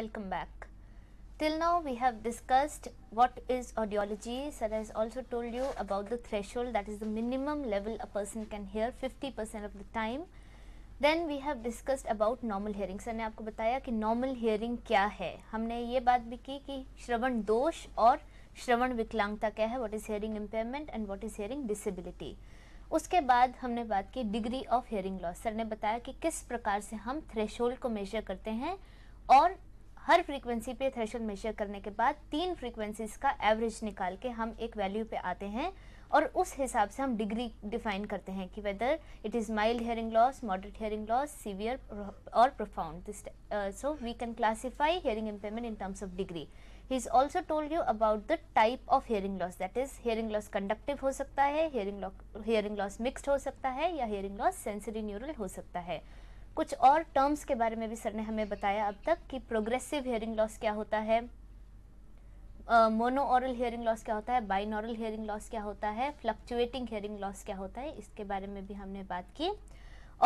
Welcome back. Till now we have discussed what is audiology. Sir has also told you about the threshold that is the minimum level a person can hear 50% of the time. Then we have discussed about normal hearing. Sir ने आपको बताया कि normal hearing kya hai humne ye baat bhi ki ki shravan dosh aur shravan viklangta kya hai what is hearing impairment and what is hearing disability. उसके बाद हमने बात की degree of hearing loss sir ने बताया कि किस प्रकार से हम थ्रेशोल्ड को मेजर करते हैं और हर फ्रीक्वेंसी पे थ्रेशल मेजर करने के बाद तीन फ्रीक्वेंसीज का एवरेज निकाल के हम एक वैल्यू पे आते हैं और उस हिसाब से हम डिग्री डिफाइन करते हैं कि whether it is mild hearing loss moderate hearing loss severe और profound so we can classify hearing impairment in terms of degree he is also told you about the type of hearing loss that is hearing loss conductive हो सकता है hearing loss mixed हो सकता है या hearing loss sensory neural हो सकता है कुछ और टर्म्स के बारे में भी सर ने हमें बताया अब तक कि प्रोग्रेसिव हेयरिंग लॉस क्या होता है मोनो ऑरल हेयरिंग लॉस क्या होता है बाइन ऑरल हेयरिंग लॉस क्या होता है फ्लक्चुएटिंग हेयरिंग लॉस क्या होता है इसके बारे में भी हमने बात की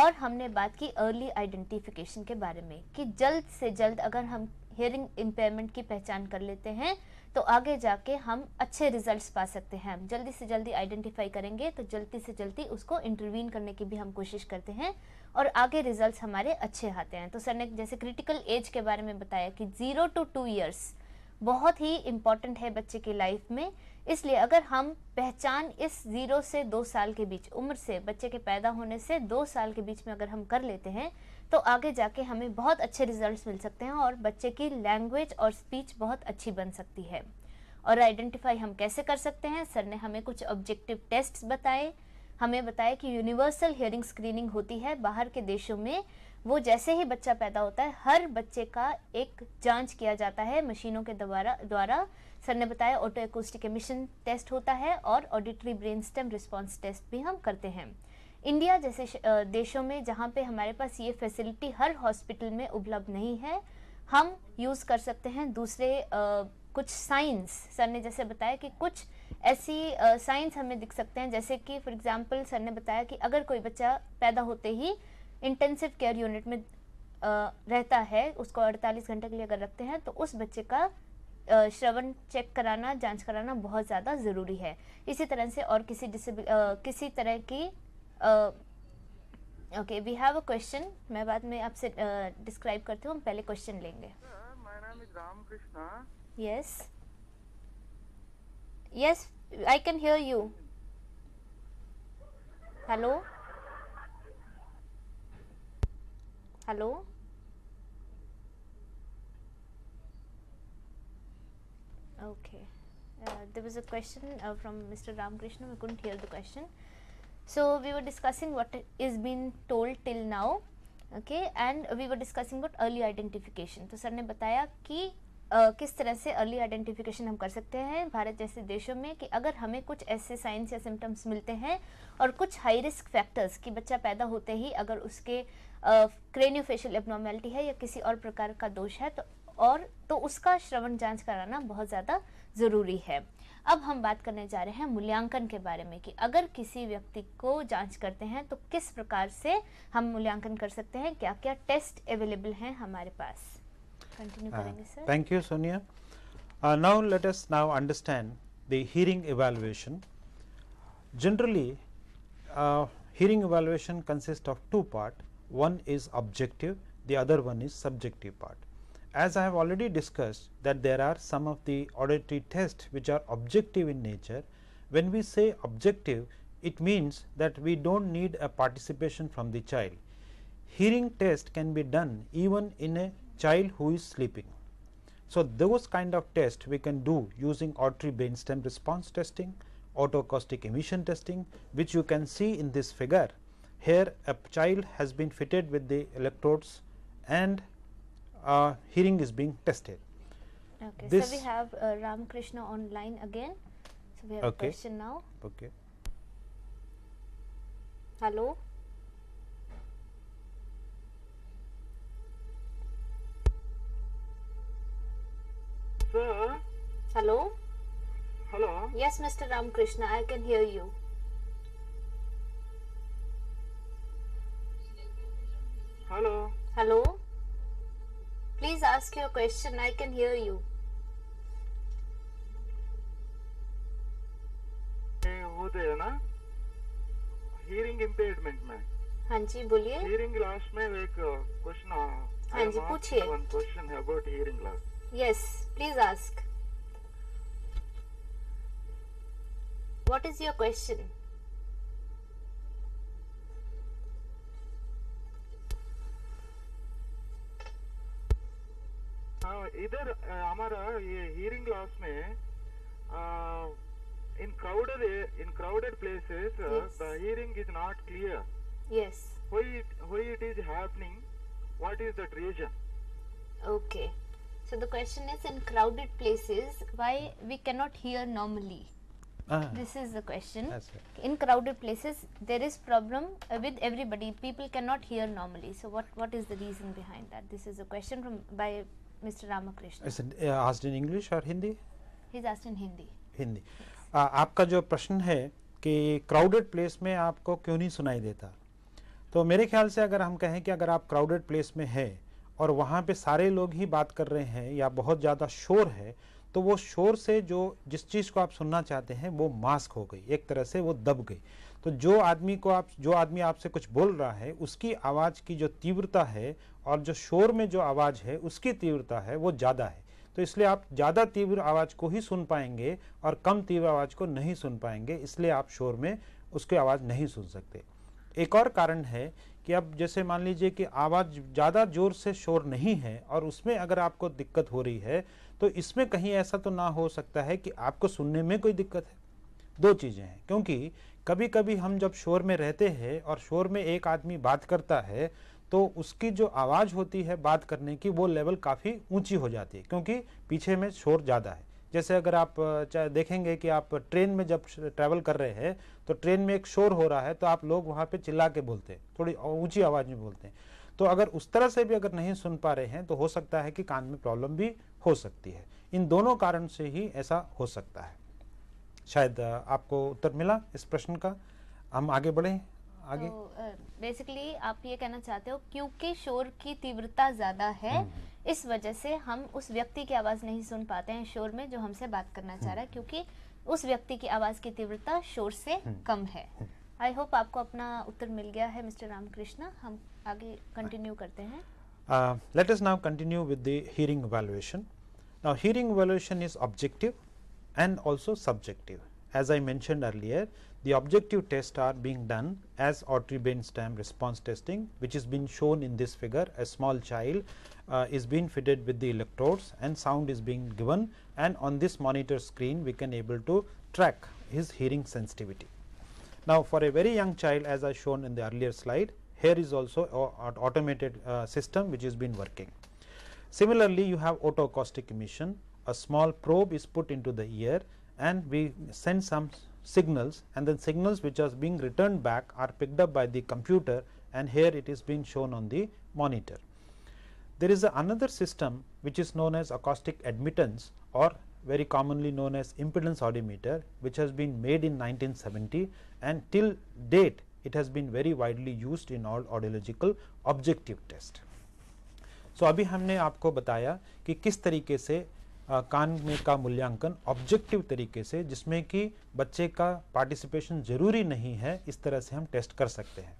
और हमने बात की अर्ली आइडेंटिफिकेशन के बारे में कि जल्द से जल्द अगर हम हेयरिंग इम्पेयरमेंट की पहचान कर लेते हैं तो आगे जाके हम अच्छे रिजल्ट्स पा सकते हैं हम जल्दी से जल्दी आइडेंटिफाई करेंगे तो जल्दी से जल्दी उसको इंटरवीन करने की भी हम कोशिश करते हैं और आगे रिजल्ट्स हमारे अच्छे आते हैं तो सर ने जैसे क्रिटिकल एज के बारे में बताया कि ज़ीरो टू टू ईयर्स बहुत ही इम्पॉर्टेंट है बच्चे की लाइफ में इसलिए अगर हम पहचान इस ज़ीरो से दो साल के बीच उम्र से बच्चे के पैदा होने से दो साल के बीच में अगर हम कर लेते हैं तो आगे जाके हमें बहुत अच्छे रिजल्ट्स मिल सकते हैं और बच्चे की लैंग्वेज और स्पीच बहुत अच्छी बन सकती है और आइडेंटिफाई हम कैसे कर सकते हैं सर ने हमें कुछ ऑब्जेक्टिव टेस्ट बताए हमें बताया कि यूनिवर्सल हियरिंग स्क्रीनिंग होती है बाहर के देशों में वो जैसे ही बच्चा पैदा होता है हर बच्चे का एक जांच किया जाता है मशीनों के द्वारा द्वारा सर ने बताया ऑटो एकोस्टिक एमिशन टेस्ट होता है और auditory brain stem response test भी हम करते हैं इंडिया जैसे देशों में जहाँ पे हमारे पास ये फैसिलिटी हर हॉस्पिटल में उपलब्ध नहीं है हम यूज़ कर सकते हैं दूसरे आ, कुछ साइंस सर ने जैसे बताया कि कुछ ऐसी साइंस हमें दिख सकते हैं जैसे कि फॉर एग्जांपल सर ने बताया कि अगर कोई बच्चा पैदा होते ही इंटेंसिव केयर यूनिट में आ, रहता है उसको 48 घंटे के लिए अगर रखते हैं तो उस बच्चे का श्रवण चेक कराना जांच कराना बहुत ज़्यादा ज़रूरी है इसी तरह से और किसी डिसेबल किसी तरह की okay we have a question मैं बाद में आपसे डिस्क्राइब करती हूँ हम पहले क्वेश्चन लेंगे my name Yes, I can hear you. Hello? Hello? Okay. Uh, there was a question uh, from Mr. Ramkrishna. We couldn't hear the question. So, we were discussing what is being told till now. Okay, and we were discussing about early identification. So sir, ne bataya ki. किस तरह से early identification हम कर सकते हैं भारत जैसे देशों में कि अगर हमें कुछ ऐसे साइंस या सिम्टम्स मिलते हैं और कुछ हाई रिस्क फैक्टर्स कि बच्चा पैदा होते ही अगर उसके क्रेनियोफेशियल एबनॉर्मेलिटी है या किसी और प्रकार का दोष है तो और तो उसका श्रवण जांच कराना बहुत ज़्यादा ज़रूरी है अब हम बात करने जा रहे हैं मूल्यांकन के बारे में कि अगर किसी व्यक्ति को जांच करते हैं तो किस प्रकार से हम मूल्यांकन कर सकते हैं क्या क्या टेस्ट अवेलेबल हैं हमारे पास Continue uh, sir. Thank you, Sonia. Uh, now, let us now understand the hearing evaluation. Generally, uh, hearing evaluation consists of two part one is objective the other one is subjective part as i have already discussed that there are some of the auditory tests which are objective in nature when we say objective it means that we don't need a participation from the child hearing test can be done even in a child who is sleeping. So, those kind of tests we can do using auditory brainstem response testing, autoacoustic emission testing which you can see in this figure. Here a child has been fitted with the electrodes and uh, hearing is being tested. Okay, this so we have uh, Ramakrishna online again. So, we have okay. a question now. Okay. Hello. Hmm. Hello? Hello? Yes, Mr. Ramakrishna, I can hear you. Hello? Hello? Please ask your question, I can hear you. होते है ना hearing impairment में हाँ जी बोलिए hearing loss में एक question हाँ जी पूछिए क्वेश्चन है about hearing loss Yes, please ask. What is your question? इधर हमारा ये hearing loss में in crowded in crowded places uh, the hearing is not clear. Yes. Why why it is happening? What is the reason? Okay. So the question is in crowded places, why we cannot hear normally? Ah. This is the question. Right. In crowded places, there is problem uh, with everybody. People cannot hear normally. So what, what is the reason behind that? This is a question from by Mr. Ramakrishna. Is it uh, asked in English or Hindi? He's asked in Hindi. Hindi. Yes. Uh, आपका जो प्रश्न है कि crowded place में आपको क्यों नहीं सुनाई देता तो मेरे ख्याल से अगर हम कहें कि अगर आप crowded place में हैं और वहाँ पे सारे लोग ही बात कर रहे हैं या बहुत ज़्यादा शोर है तो वो शोर से जो जिस चीज़ को आप सुनना चाहते हैं वो मास्क हो गई एक तरह से वो दब गई तो जो आदमी को आप जो आदमी आपसे कुछ बोल रहा है उसकी आवाज़ की जो तीव्रता है और जो शोर में जो आवाज़ है उसकी तीव्रता है वो ज़्यादा है तो इसलिए आप ज़्यादा तीव्र आवाज़ को ही सुन पाएंगे और कम तीव्र आवाज़ को नहीं सुन पाएंगे इसलिए आप शोर में उसकी आवाज़ नहीं सुन सकते एक और कारण है कि अब जैसे मान लीजिए कि आवाज़ ज़्यादा जोर से शोर नहीं है और उसमें अगर आपको दिक्कत हो रही है तो इसमें कहीं ऐसा तो ना हो सकता है कि आपको सुनने में कोई दिक्कत है दो चीज़ें हैं क्योंकि कभी कभी हम जब शोर में रहते हैं और शोर में एक आदमी बात करता है तो उसकी जो आवाज़ होती है बात करने की वो लेवल काफ़ी ऊंची हो जाती है क्योंकि पीछे में शोर ज़्यादा है जैसे अगर आप देखेंगे कि आप ट्रेन में जब ट्रैवल कर रहे हैं तो ट्रेन में एक शोर हो रहा है तो आप लोग वहाँ पे चिल्ला के बोलते हैं थोड़ी ऊंची आवाज़ में बोलते हैं तो अगर उस तरह से भी अगर नहीं सुन पा रहे हैं तो हो सकता है कि कान में प्रॉब्लम भी हो सकती है इन दोनों कारण से ही ऐसा हो सकता है शायद आपको उत्तर मिला इस प्रश्न का हम आगे बढ़े आगे बेसिकली so, uh, आप ये कहना चाहते हो क्योंकि शोर की तीव्रता ज्यादा है hmm. इस वजह से हम उस व्यक्ति की आवाज़ नहीं सुन पाते हैं शोर में जो हमसे बात करना चाह रहा है हम्म। क्योंकि उस व्यक्ति की आवाज़ की तीव्रता शोर से हम्म। कम है आई हम्म। होप आपको अपना उत्तर मिल गया है मिस्टर रामकृष्ण हम आगे कंटिन्यू करते हैं let us now continue with the hearing evaluation now hearing evaluation is objective and also subjective as I mentioned earlier the objective tests are being done as artery brain stem response testing which is been shown in this figure a small child uh, is being fitted with the electrodes and sound is being given and on this monitor screen we can able to track his hearing sensitivity. Now for a very young child as I shown in the earlier slide here is also an automated uh, system which has been working. Similarly you have autoacoustic emission a small probe is put into the ear and we send some signals and then signals which are being returned back are picked up by the computer and here it is being shown on the monitor. There is another system which is known as acoustic admittance or very commonly known as impedance audiometer, which has been made in 1970 and till date it has been very widely used in all audiological objective test. so, अभी हमने आपको बताया कि किस तरीके से कान में का मूल्यांकन ऑब्जेक्टिव तरीके से जिसमें कि बच्चे का पार्टिसिपेशन जरूरी नहीं है इस तरह से हम टेस्ट कर सकते हैं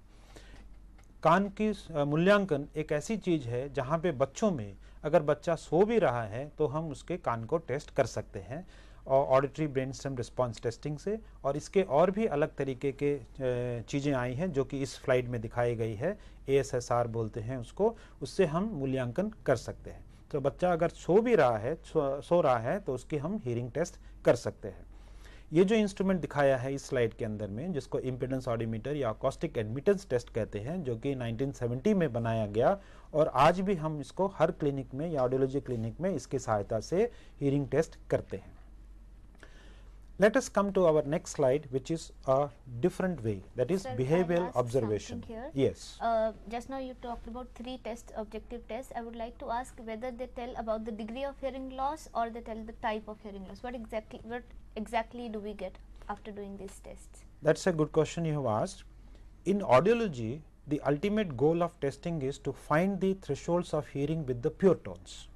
कान की मूल्यांकन एक ऐसी चीज़ है जहाँ पे बच्चों में अगर बच्चा सो भी रहा है तो हम उसके कान को टेस्ट कर सकते हैं और auditory brain stem response testing से और इसके और भी अलग तरीके के चीज़ें आई हैं जो कि इस फ्लाइट में दिखाई गई है ए बोलते हैं उसको उससे हम मूल्यांकन कर सकते हैं तो बच्चा अगर सो भी रहा है सो, रहा है तो उसकी हम हियरिंग टेस्ट कर सकते हैं ये जो इंस्ट्रूमेंट दिखाया है इस स्लाइड के अंदर में जिसको इम्पिडेंस ऑडिमीटर या कॉस्टिक एडमिटेंस टेस्ट कहते हैं जो कि 1970 में बनाया गया और आज भी हम इसको हर क्लिनिक में या ऑडियोलॉजी क्लिनिक में इसकी सहायता से हियरिंग टेस्ट करते हैं Let us come to our next slide, which is a different way, that is Sir, behavioral observation. Yes. Uh, just now you talked about three tests, objective tests. I would like to ask whether they tell about the degree of hearing loss or they tell the type of hearing loss. What exactly, what exactly do we get after doing these tests? That's a good question you have asked. In audiology, the ultimate goal of testing is to find the thresholds of hearing with the pure tones.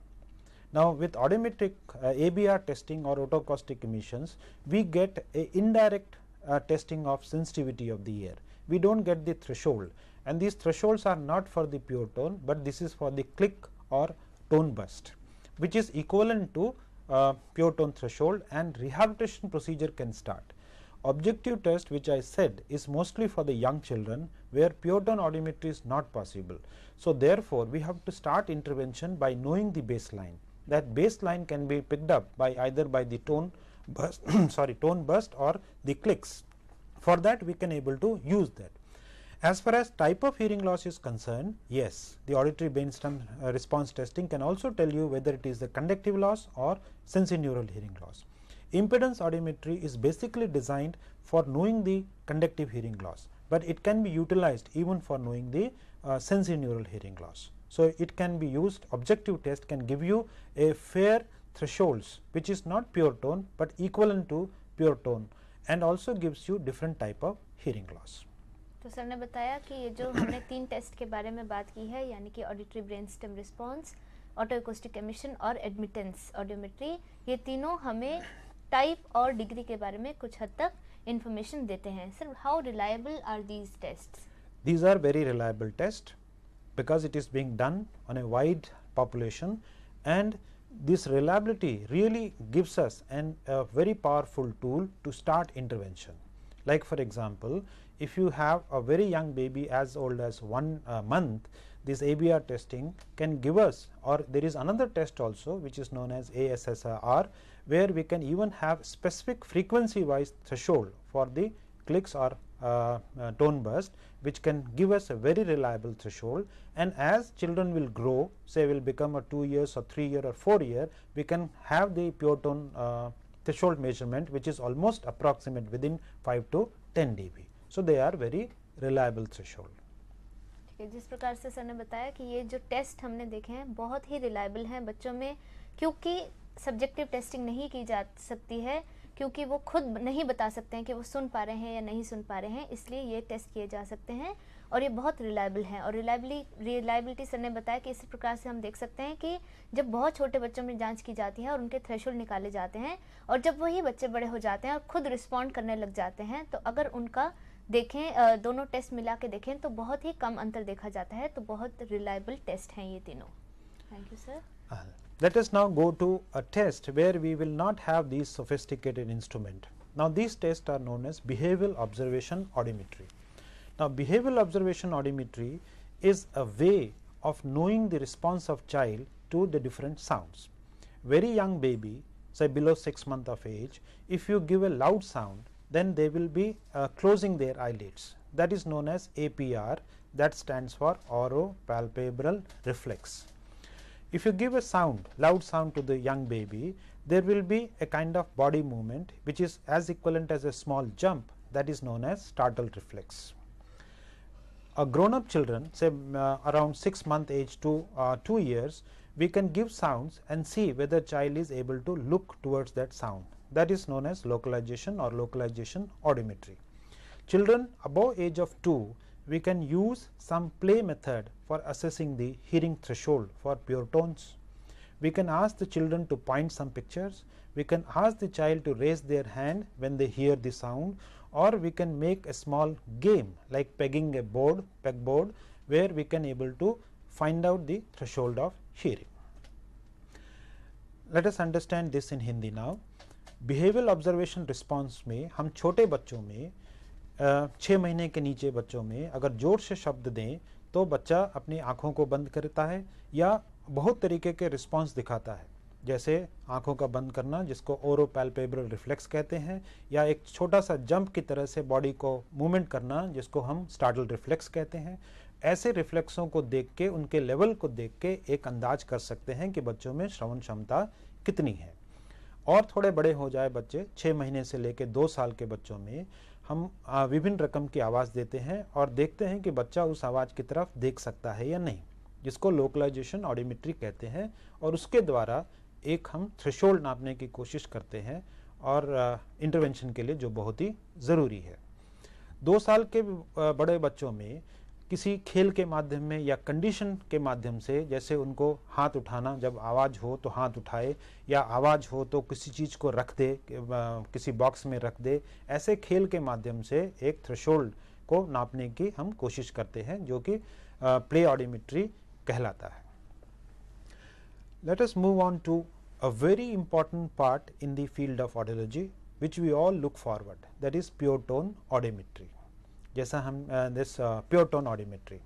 Now, with audiometric uh, ABR testing or otocaustic emissions, we get a indirect uh, testing of sensitivity of the air. We do not get the threshold and these thresholds are not for the pure tone, but this is for the click or tone burst which is equivalent to uh, pure tone threshold and rehabilitation procedure can start. Objective test which I said is mostly for the young children where pure tone audiometry is not possible. So, therefore, we have to start intervention by knowing the baseline that baseline can be picked up by either by the tone burst sorry tone burst or the clicks. For that we can able to use that. As far as type of hearing loss is concerned, yes, the auditory brainstem uh, response testing can also tell you whether it is the conductive loss or sensorineural hearing loss. Impedance audiometry is basically designed for knowing the conductive hearing loss, but it can be utilized even for knowing the uh, sensorineural hearing loss. So, it can be used objective test can give you a fair thresholds which is not pure tone, but equivalent to pure tone and also gives you different type of hearing loss. तो sir ने बताया कि ये जो हमने तीन test के बारे में बात की है यानी कि auditory brain stem response otoacoustic emission और एडमिटेंस ऑडियोमेट्री ये तीनों हमें टाइप और डिग्री के बारे में कुछ हद तक इंफॉर्मेशन देते हैं sir how reliable are these test these are very reliable test because it is being done on a wide population and this reliability really gives us an, a very powerful tool to start intervention. Like for example, if you have a very young baby as old as 1 uh, month, this ABR testing can give us or there is another test also which is known as ASSR, where we can even have specific frequency wise threshold for the clicks or uh, uh, tone burst which can give us a very reliable threshold and as children will grow say will become a 2 years or 3 year or 4 year we can have the pure tone uh, threshold measurement which is almost approximate within 5 to 10 dB. So, they are very reliable threshold. जिस प्रकार से sir ने बताया कि ये जो test हमने देखे हैं बहुत ही रिलायबल हैं बच्चों में क्योंकि सब्जेक्टिव टेस्टिंग नहीं की जा सकती है क्योंकि वो खुद नहीं बता सकते हैं कि वो सुन पा रहे हैं या नहीं सुन पा रहे हैं इसलिए ये टेस्ट किए जा सकते हैं और ये बहुत रिलायबल हैं और रिलायबली रिलायबिलिटी सर ने बताया कि इस प्रकार से हम देख सकते हैं कि जब बहुत छोटे बच्चों में जांच की जाती है और उनके थ्रेशोल्ड निकाले जाते हैं और जब वही बच्चे बड़े हो जाते हैं और खुद रिस्पॉन्ड करने लग जाते हैं तो अगर उनका देखें दोनों टेस्ट मिला के देखें तो बहुत ही कम अंतर देखा जाता है तो बहुत रिलायबल टेस्ट हैं ये तीनों thank you sir Let us now go to a test where we will not have these sophisticated instrument. Now, these tests are known as behavioral observation audiometry. Now, behavioral observation audiometry is a way of knowing the response of child to the different sounds. Very young baby say below 6 month of age, if you give a loud sound then they will be uh, closing their eyelids that is known as APR that stands for oropalpebral reflex. If you give a sound, loud sound to the young baby, there will be a kind of body movement which is as equivalent as a small jump that is known as startle reflex. A grown up children say uh, around 6 month age to uh, 2 years, we can give sounds and see whether child is able to look towards that sound that is known as localization or localization audiometry. Children above age of 2 we can use some play method for assessing the hearing threshold for pure tones. We can ask the children to point some pictures, we can ask the child to raise their hand when they hear the sound or we can make a small game like pegging a board, pegboard where we can able to find out the threshold of hearing. Let us understand this in Hindi now. Behavioural observation response me ham chote bacho me. छः महीने के नीचे बच्चों में अगर ज़ोर से शब्द दें तो बच्चा अपनी आँखों को बंद करता है या बहुत तरीके के रिस्पॉन्स दिखाता है जैसे आँखों का बंद करना जिसको ओरो पैल्पेब्रल रिफ्लेक्स कहते हैं या एक छोटा सा जंप की तरह से बॉडी को मूवमेंट करना जिसको हम स्टार्टल रिफ्लेक्स कहते हैं ऐसे रिफ्लेक्सों को देख के उनके लेवल को देख के एक अंदाज कर सकते हैं कि बच्चों में श्रवण क्षमता कितनी है और थोड़े बड़े हो जाए बच्चे छः महीने से लेकर दो साल के बच्चों में हम विभिन्न रकम की आवाज़ देते हैं और देखते हैं कि बच्चा उस आवाज़ की तरफ देख सकता है या नहीं जिसको लोकलाइजेशन ऑडिमेट्री कहते हैं और उसके द्वारा एक हम थ्रेशोल्ड नापने की कोशिश करते हैं और इंटरवेंशन के लिए जो बहुत ही ज़रूरी है दो साल के बड़े बच्चों में किसी खेल के माध्यम में या कंडीशन के माध्यम से जैसे उनको हाथ उठाना जब आवाज़ हो तो हाथ उठाए या आवाज़ हो तो किसी चीज़ को रख दे किसी बॉक्स में रख दे ऐसे खेल के माध्यम से एक थ्रेशोल्ड को नापने की हम कोशिश करते हैं जो कि प्ले ऑडिमिट्री कहलाता है let us move on to a very important part in the field of audiology which we all look forward that is pure tone audiometry जैसा uh, this uh, pure tone audiometry.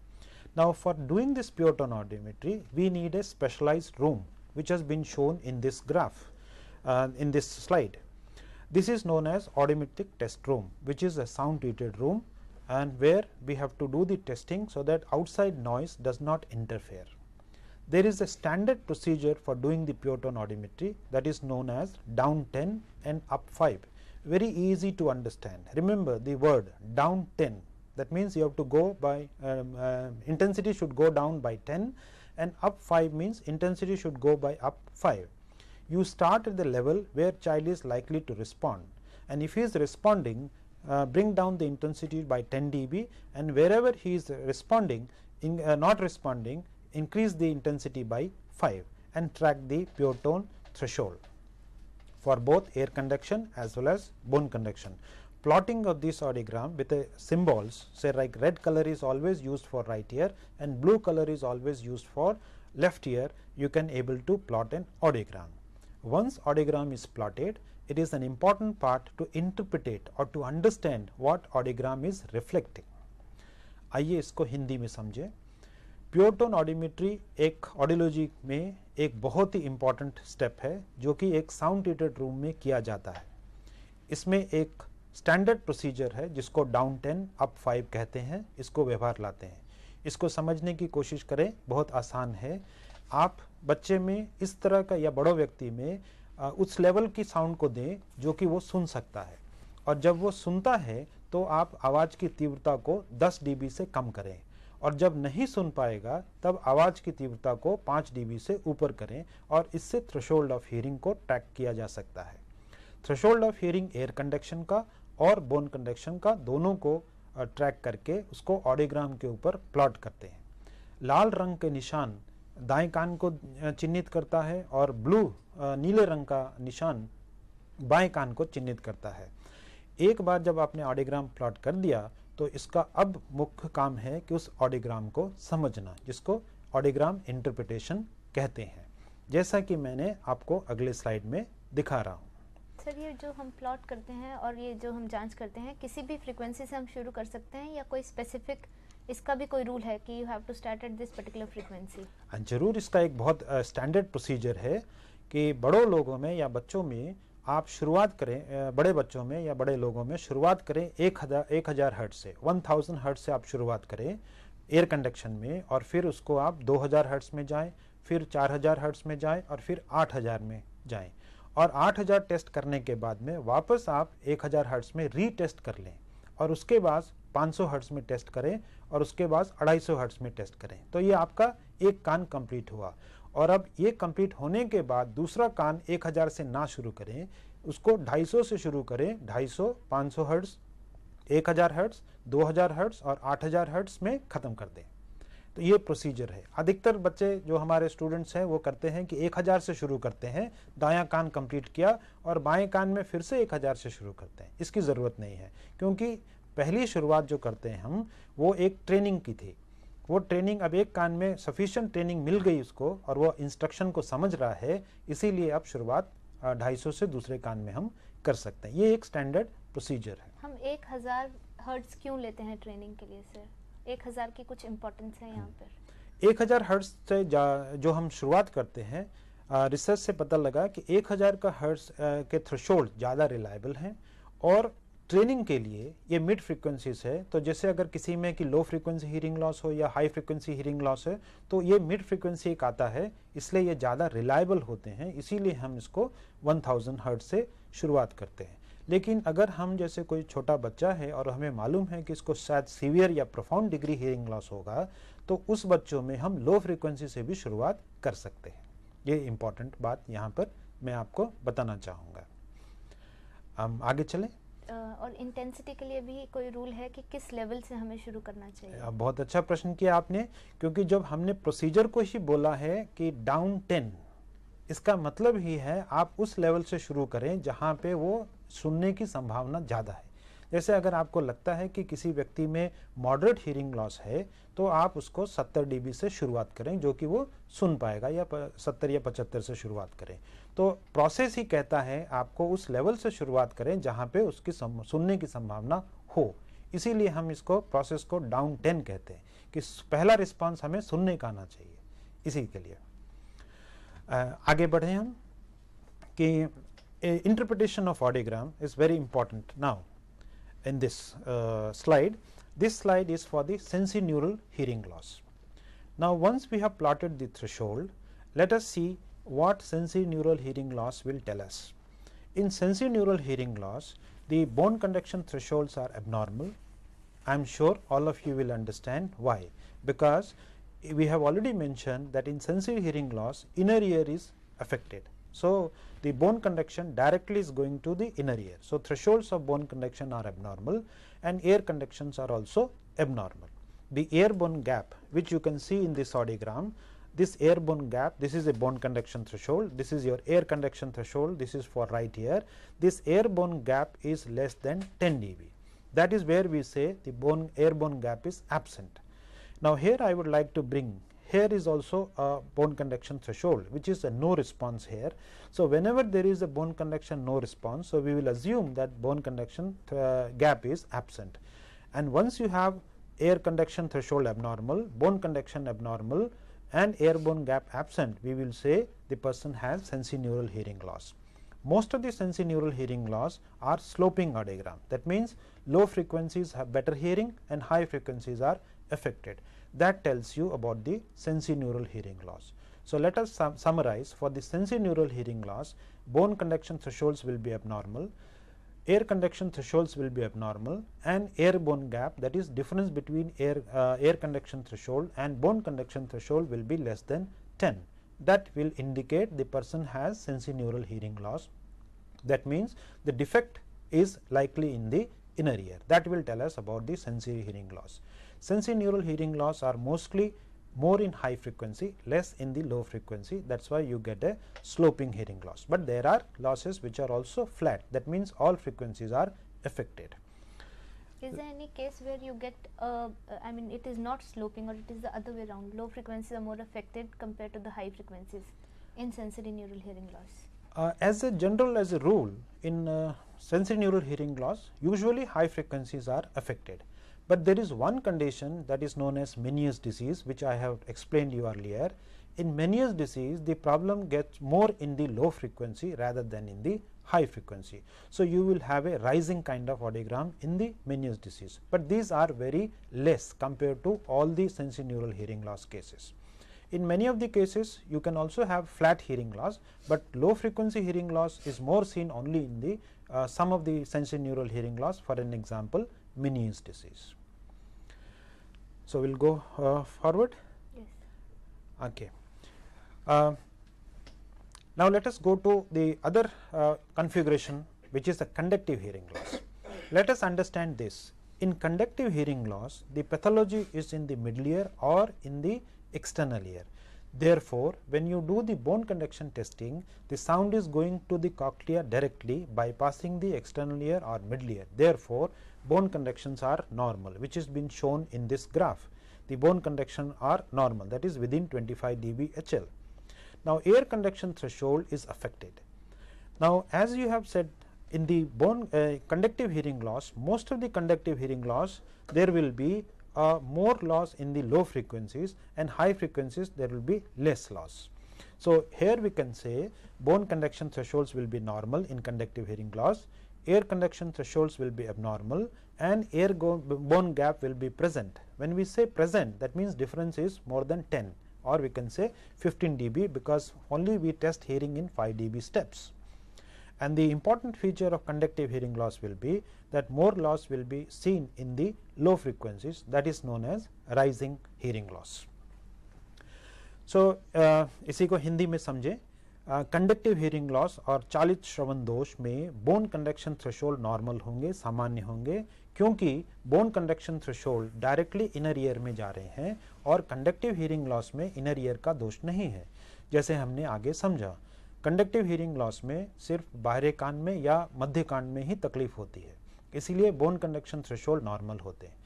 Now for doing this pure tone audiometry, we need a specialized room which has been shown in this graph, uh, in this slide. This is known as audiometric test room which is a sound treated room and where we have to do the testing so that outside noise does not interfere. There is a standard procedure for doing the pure tone audiometry that is known as down 10 and up 5 very easy to understand. Remember the word down 10 that means you have to go by um, uh, intensity should go down by 10 and up 5 means intensity should go by up 5. You start at the level where child is likely to respond and if he is responding uh, bring down the intensity by 10 dB and wherever he is responding in, uh, not responding increase the intensity by 5 and track the pure tone threshold for both air conduction as well as bone conduction. Plotting of this audiogram with a symbols say like red color is always used for right ear and blue color is always used for left ear you can able to plot an audiogram. Once audiogram is plotted it is an important part to interpret or to understand what audiogram is reflecting. आइए इसको हिंदी में समझें प्योरटोन ऑडिमेट्री एक audiology में एक बहुत ही important step है जो कि एक साउंड ट्रीटेड रूम में किया जाता है इसमें एक स्टैंडर्ड प्रोसीजर है जिसको डाउन टेन अप फाइव कहते हैं इसको व्यवहार लाते हैं इसको समझने की कोशिश करें बहुत आसान है आप बच्चे में इस तरह का या बड़ों व्यक्ति में उस लेवल की साउंड को दें जो कि वो सुन सकता है और जब वो सुनता है तो आप आवाज़ की तीव्रता को 10 डीबी से कम करें और जब नहीं सुन पाएगा तब आवाज़ की तीव्रता को 5 डीबी से ऊपर करें और इससे थ्रेशोल्ड ऑफ हियरिंग को ट्रैक किया जा सकता है threshold of hearing air conduction का और बोन कंडक्शन का दोनों को ट्रैक करके उसको ऑडियोग्राम के ऊपर प्लॉट करते हैं लाल रंग के निशान दाएं कान को चिन्हित करता है और ब्लू नीले रंग का निशान बाएं कान को चिन्हित करता है एक बार जब आपने ऑडियोग्राम प्लॉट कर दिया तो इसका अब मुख्य काम है कि उस ऑडियोग्राम को समझना जिसको ऑडियोग्राम इंटरप्रिटेशन कहते हैं जैसा कि मैंने आपको अगले स्लाइड में दिखा रहा हूँ सर ये जो हम प्लॉट करते हैं और ये जो हम जांच करते हैं किसी भी फ्रीक्वेंसी से हम शुरू कर सकते हैं या कोई स्पेसिफिक इसका भी कोई रूल है कि you have to start at this particular frequency जरूर इसका एक बहुत स्टैंडर्ड uh, प्रोसीजर है कि बड़ों लोगों में या बच्चों में आप शुरुआत करें बड़े बच्चों में या बड़े लोगों में शुरुआत करें एक हज़ार एक हज़ार हर्ट से वन थाउजेंड हर्ट से आप शुरुआत करें एयर कंडक्शन में और फिर उसको आप दो हज़ार हर्ट्स में जाएं फिर चार हज़ार हर्ट्स में जाएं और फिर आठ हज़ार में जाएं और आठ हज़ार टेस्ट करने के बाद में वापस आप एक हज़ार हर्ट्स में रीटेस्ट कर लें और उसके बाद पाँच सौ हर्ट्स में टेस्ट करें और उसके बाद अढ़ाई सौ हर्ट्स में टेस्ट करें तो ये आपका एक कान कंप्लीट हुआ और अब ये कंप्लीट होने के बाद दूसरा कान 1000 से ना शुरू करें उसको 250 से शुरू करें 250, 500 हर्ट्स 1000 हर्ट्स 2000 हर्ट्स और 8000 हर्ट्स में ख़त्म कर दें तो ये प्रोसीजर है अधिकतर बच्चे जो हमारे स्टूडेंट्स हैं वो करते हैं कि 1000 से शुरू करते हैं दायां कान कंप्लीट किया और बाएं कान में फिर से 1000 से शुरू करते हैं इसकी ज़रूरत नहीं है क्योंकि पहली शुरुआत जो करते हैं हम वो एक ट्रेनिंग की थी वो ट्रेनिंग अब एक कान में सफिशेंट ट्रेनिंग मिल गई उसको और वो इंस्ट्रक्शन को समझ रहा है इसीलिए अब शुरुआत ढाई सौ से दूसरे कान में हम कर सकते हैं ये एक स्टैंडर्ड प्रोसीजर है हम एक हजार हर्ट्स क्यों लेते हैं ट्रेनिंग के लिए सर एक हजार की कुछ इम्पोर्टेंस है यहाँ पर एक हजार हर्ट्स से जो हम शुरुआत करते हैं रिसर्च से पता लगा कि हजार का हर्ट्स के थ्रेशोल्ड ज़्यादा रिलायबल हैं और ट्रेनिंग के लिए ये मिड फ्रीक्वेंसीज है तो जैसे अगर किसी में कि लो फ्रीक्वेंसी हीरिंग लॉस हो या हाई फ्रीक्वेंसी हीरिंग लॉस है तो ये मिड फ्रीक्वेंसी एक आता है इसलिए ये ज़्यादा रिलायबल होते हैं इसीलिए हम इसको 1000 थाउजेंड हर्ट से शुरुआत करते हैं लेकिन अगर हम जैसे कोई छोटा बच्चा है और हमें मालूम है कि इसको शायद सीवियर या प्रोफाउंड डिग्री हियरिंग लॉस होगा तो उस बच्चों में हम लो फ्रिक्वेंसी से भी शुरुआत कर सकते हैं ये इम्पॉर्टेंट बात यहाँ पर मैं आपको बताना चाहूँगा हम आगे चलें और इंटेंसिटी के लिए भी कोई रूल है कि किस लेवल से हमें शुरू करना चाहिए बहुत अच्छा प्रश्न किया आपने क्योंकि जब हमने प्रोसीजर को ही बोला है कि डाउन टेन इसका मतलब ही है आप उस लेवल से शुरू करें जहाँ पे वो सुनने की संभावना ज़्यादा है जैसे अगर आपको लगता है कि किसी व्यक्ति में मॉडरेट हियरिंग लॉस है तो आप उसको 70 डीबी से शुरुआत करें जो कि वो सुन पाएगा या 70 या 75 से शुरुआत करें तो प्रोसेस ही कहता है आपको उस लेवल से शुरुआत करें जहाँ पे उसकी सुनने की संभावना हो इसीलिए हम इसको प्रोसेस को डाउन टेन कहते हैं कि पहला रिस्पॉन्स हमें सुनने का आना चाहिए इसी के लिए आगे बढ़े हम कि interpretation of audiogram is very important now in this uh, slide. This slide is for the sensorineural hearing loss. Now, once we have plotted the threshold, let us see what sensorineural hearing loss will tell us. In sensorineural hearing loss, the bone conduction thresholds are abnormal. I am sure all of you will understand why, because we have already mentioned that in sensory hearing loss, inner ear is affected. So, the bone conduction directly is going to the inner ear. So, thresholds of bone conduction are abnormal and air conductions are also abnormal. The airborne gap which you can see in this audiogram, this airborne gap, this is a bone conduction threshold, this is your air conduction threshold, this is for right ear, this airborne gap is less than 10 dB. That is where we say the bone airborne gap is absent. Now, here I would like to bring here is also a bone conduction threshold which is a no response here. So, whenever there is a bone conduction no response, so we will assume that bone conduction uh, gap is absent and once you have air conduction threshold abnormal, bone conduction abnormal and air-bone gap absent, we will say the person has sensorineural hearing loss. Most of the sensorineural hearing loss are sloping audiogram that means low frequencies have better hearing and high frequencies are affected that tells you about the sensorineural hearing loss. So, let us sum summarize for the sensorineural hearing loss bone conduction thresholds will be abnormal, air conduction thresholds will be abnormal and air bone gap that is difference between air, uh, air conduction threshold and bone conduction threshold will be less than 10. That will indicate the person has sensorineural hearing loss. That means, the defect is likely in the inner ear that will tell us about the sensory hearing loss sensory neural hearing loss are mostly more in high frequency, less in the low frequency. That is why you get a sloping hearing loss. But there are losses which are also flat. That means all frequencies are affected. Is there any case where you get, uh, uh, I mean, it is not sloping or it is the other way around? Low frequencies are more affected compared to the high frequencies in sensory neural hearing loss. Uh, as a general, as a rule, in uh, sensory neural hearing loss, usually high frequencies are affected but there is one condition that is known as Meniere's disease which I have explained you earlier. In Meniere's disease the problem gets more in the low frequency rather than in the high frequency. So, you will have a rising kind of audiogram in the Meniere's disease, but these are very less compared to all the sensorineural hearing loss cases. In many of the cases you can also have flat hearing loss, but low frequency hearing loss is more seen only in the uh, some of the sensorineural hearing loss for an example Meniere's disease. So, we will go uh, forward. Yes. Okay. Uh, now, let us go to the other uh, configuration which is the conductive hearing loss. Let us understand this. In conductive hearing loss, the pathology is in the middle ear or in the external ear. Therefore, when you do the bone conduction testing, the sound is going to the cochlea directly bypassing the external ear or middle ear. Therefore, bone conductions are normal which has been shown in this graph. The bone conduction are normal that is within 25 dBHL. Now, air conduction threshold is affected. Now, as you have said in the bone uh, conductive hearing loss, most of the conductive hearing loss there will be uh, more loss in the low frequencies and high frequencies there will be less loss. So, here we can say bone conduction thresholds will be normal in conductive hearing loss air conduction thresholds will be abnormal and air bone gap will be present. When we say present that means difference is more than 10 or we can say 15 dB because only we test hearing in 5 dB steps. And the important feature of conductive hearing loss will be that more loss will be seen in the low frequencies that is known as rising hearing loss. So, uh, इसी को हिंदी में conductive hearing loss और चालित श्रवण दोष में bone conduction threshold normal होंगे सामान्य होंगे क्योंकि bone conduction threshold directly inner ear में जा रहे हैं और कंडक्टिव हियरिंग लॉस में इनर ईयर का दोष नहीं है जैसे हमने आगे समझा कंडक्टिव हियरिंग लॉस में सिर्फ बाहरे कान में या मध्य कान में ही तकलीफ होती है इसीलिए बोन कंडक्शन थ्रेशोल्ड नॉर्मल होते हैं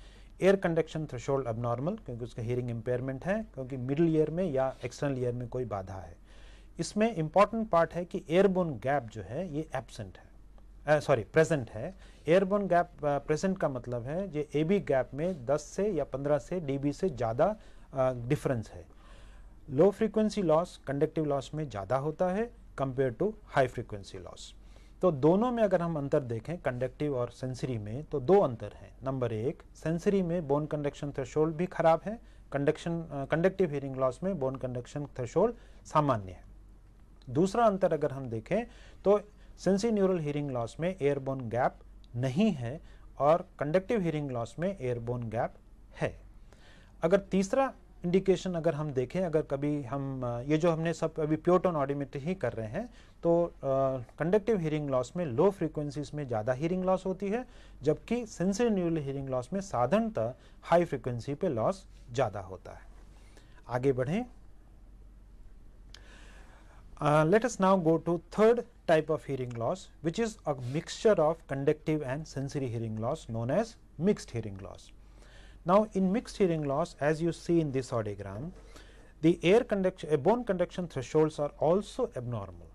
एयर कंडक्शन थ्रेशोल्ड अब नॉर्मल क्योंकि उसका हियरिंग इम्पेयरमेंट है क्योंकि मिडिल ईयर में या एक्सटर्नल ईयर में कोई बाधा है इसमें इम्पॉर्टेंट पार्ट है कि एयरबोन गैप जो है ये एबसेंट है सॉरी प्रेजेंट है एयरबोन गैप प्रेजेंट का मतलब है ये ए बी गैप में 10 से या 15 से डी से ज़्यादा डिफरेंस है low frequency loss conductive loss में ज़्यादा होता है compare to high frequency loss तो दोनों में अगर हम अंतर देखें कंडक्टिव और सेंसरी में तो दो अंतर हैं नंबर एक सेंसरी में बोन कंडक्शन थ्रेशोल्ड भी खराब है कंडक्शन कंडक्टिव हियरिंग लॉस में बोन कंडक्शन थ्रेशोल्ड सामान्य है दूसरा अंतर अगर हम देखें तो सेंसी न्यूरल हियरिंग लॉस में एयरबोन गैप नहीं है और कंडक्टिव हियरिंग लॉस में एयरबोन गैप है अगर तीसरा इंडिकेशन अगर हम देखें अगर कभी हम ये जो हमने सब अभी प्योटोन ऑडिमेट्री ही कर रहे हैं तो कंडक्टिव हियरिंग लॉस में लो फ्रीक्वेंसीज में ज़्यादा हियरिंग लॉस होती है जबकि सेंसरी न्यूरल हियरिंग लॉस में साधारणतः हाई फ्रीक्वेंसी पे लॉस ज़्यादा होता है आगे बढ़ें Uh, let us now go to third type of hearing loss which is a mixture of conductive and sensory hearing loss known as mixed hearing loss. Now, in mixed hearing loss as you see in this audiogram, the air conduction uh, bone conduction thresholds are also abnormal.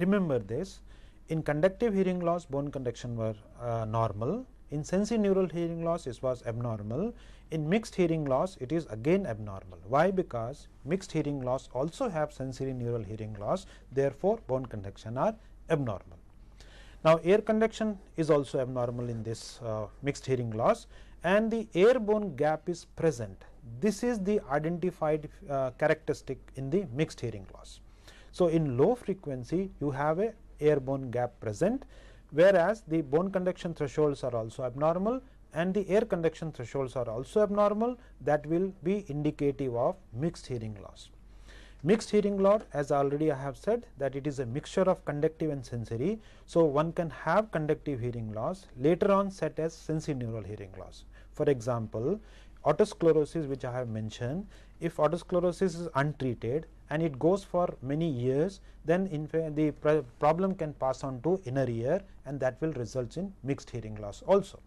Remember this in conductive hearing loss bone conduction were uh, normal in sensory neural hearing loss it was abnormal, in mixed hearing loss it is again abnormal. Why? Because mixed hearing loss also have sensory neural hearing loss therefore, bone conduction are abnormal. Now, air conduction is also abnormal in this uh, mixed hearing loss and the airborne gap is present. This is the identified uh, characteristic in the mixed hearing loss. So, in low frequency you have a airborne gap present whereas the bone conduction thresholds are also abnormal and the air conduction thresholds are also abnormal that will be indicative of mixed hearing loss. Mixed hearing loss as already I have said that it is a mixture of conductive and sensory. So, one can have conductive hearing loss later on set as sensory neural hearing loss. For example, otosclerosis which I have mentioned if otosclerosis is untreated and it goes for many years then the problem can pass on to inner ear and that will result in mixed hearing loss also.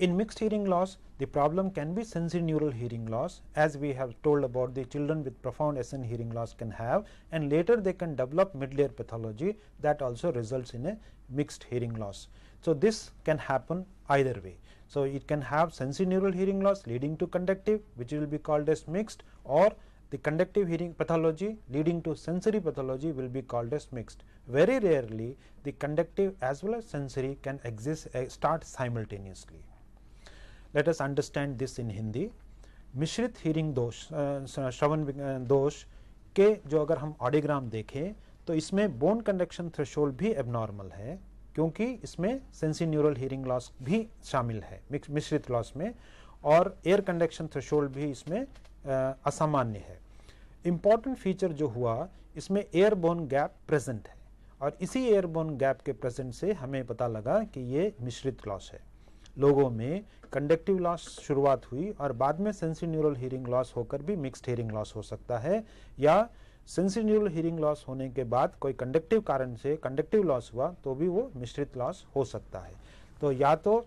In mixed hearing loss the problem can be sensorineural hearing loss as we have told about the children with profound SN hearing loss can have and later they can develop middle ear pathology that also results in a mixed hearing loss. So, this can happen either way. So, it can have sensorineural hearing loss leading to conductive which will be called as mixed or The conductive hearing pathology leading to sensory pathology will be called as mixed. Very rarely the conductive as well as sensory can exist uh, start simultaneously. Let us understand this in Hindi. मिश्रित hearing दोष श्रवण दोष के जो अगर हम audiogram देखें तो इसमें बोन कंडक्शन थ्रेशोल्ड भी एबनॉर्मल है क्योंकि इसमें सेंसी न्यूरल हीरिंग लॉस भी शामिल है मिश्रित लॉस में और एयर कंडक्शन थ्रेशोल्ड भी इसमें असामान्य है इम्पॉर्टेंट फीचर जो हुआ इसमें एयरबोन गैप प्रेजेंट है और इसी एयरबोन गैप के प्रेजेंट से हमें पता लगा कि ये मिश्रित लॉस है लोगों में कंडक्टिव लॉस शुरुआत हुई और बाद में सेंसिन्यूरल हीरिंग लॉस होकर भी मिक्स्ड हीरिंग लॉस हो सकता है या सेंसिन्यूरल हीरिंग लॉस होने के बाद कोई कंडक्टिव कारण से कंडक्टिव लॉस हुआ तो भी वो मिश्रित लॉस हो सकता है तो या तो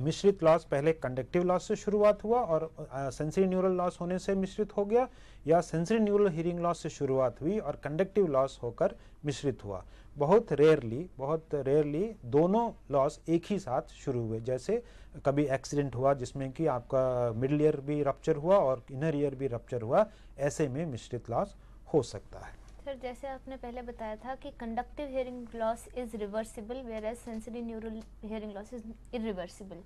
मिश्रित लॉस पहले कंडक्टिव लॉस से शुरुआत हुआ और सेंसरी न्यूरल लॉस होने से मिश्रित हो गया या सेंसरी न्यूरल हीरिंग लॉस से शुरुआत हुई और कंडक्टिव लॉस होकर मिश्रित हुआ बहुत रेयरली बहुत रेयरली दोनों लॉस एक ही साथ शुरू हुए जैसे कभी एक्सीडेंट हुआ जिसमें कि आपका मिडल ईयर भी रप्चर हुआ और इनर ईयर भी रप्चर हुआ ऐसे में मिश्रित लॉस हो सकता है सर जैसे आपने पहले बताया था कि conductive hearing loss is reversible whereas sensorineural hearing loss is irreversible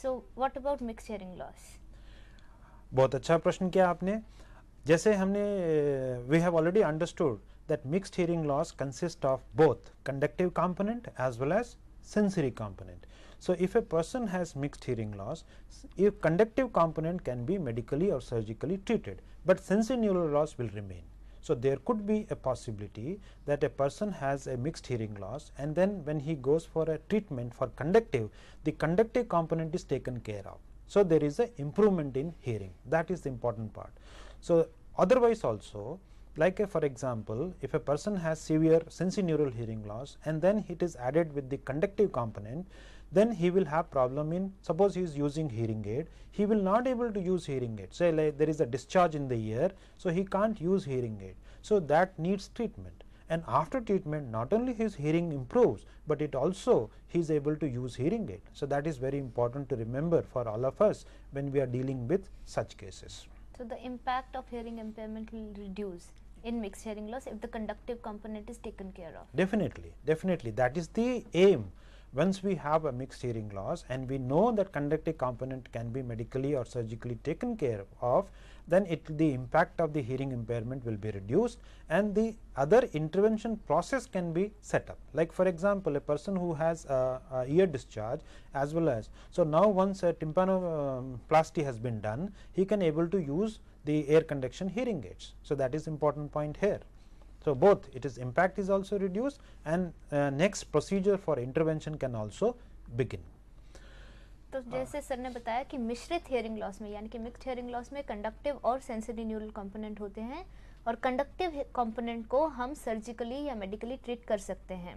so what about mix hearing loss बहुत अच्छा प्रश्न किया आपने जैसे हमने we have already understood that mixed hearing loss consists of both conductive component as well as sensory component. So, if a person has mixed hearing loss, if conductive component can be medically or surgically treated, but neural loss will remain. So, there could be a possibility that a person has a mixed hearing loss and then when he goes for a treatment for conductive, the conductive component is taken care of. So, there is a improvement in hearing that is the important part. So, otherwise also like for example, if a person has severe sensorineural hearing loss and then it is added with the conductive component, then he will have problem in suppose he is using hearing aid he will not able to use hearing aid say like there is a discharge in the ear so he can't use hearing aid so that needs treatment and after treatment not only his hearing improves but it also he is able to use hearing aid so that is very important to remember for all of us when we are dealing with such cases so the impact of hearing impairment will reduce in mixed hearing loss if the conductive component is taken care of. Definitely, definitely that is the aim once we have a mixed hearing loss and we know that conductive component can be medically or surgically taken care of, then it, the impact of the hearing impairment will be reduced and the other intervention process can be set up. Like for example, a person who has a, a ear discharge as well as, so now once a tympanoplasty has been done, he can able to use the air conduction hearing aids. So, that is important point here. So, both it is impact is also reduced and uh, next procedure for intervention can also begin. तो हाँ। जैसे sir ने बताया कि मिश्रित hearing loss में यानी कि मिक्स हेयरिंग लॉस में कंडक्टिव और सेंसरी न्यूरल कंपोनेंट होते हैं और कंडक्टिव कंपोनेंट को हम सर्जिकली या मेडिकली ट्रीट कर सकते हैं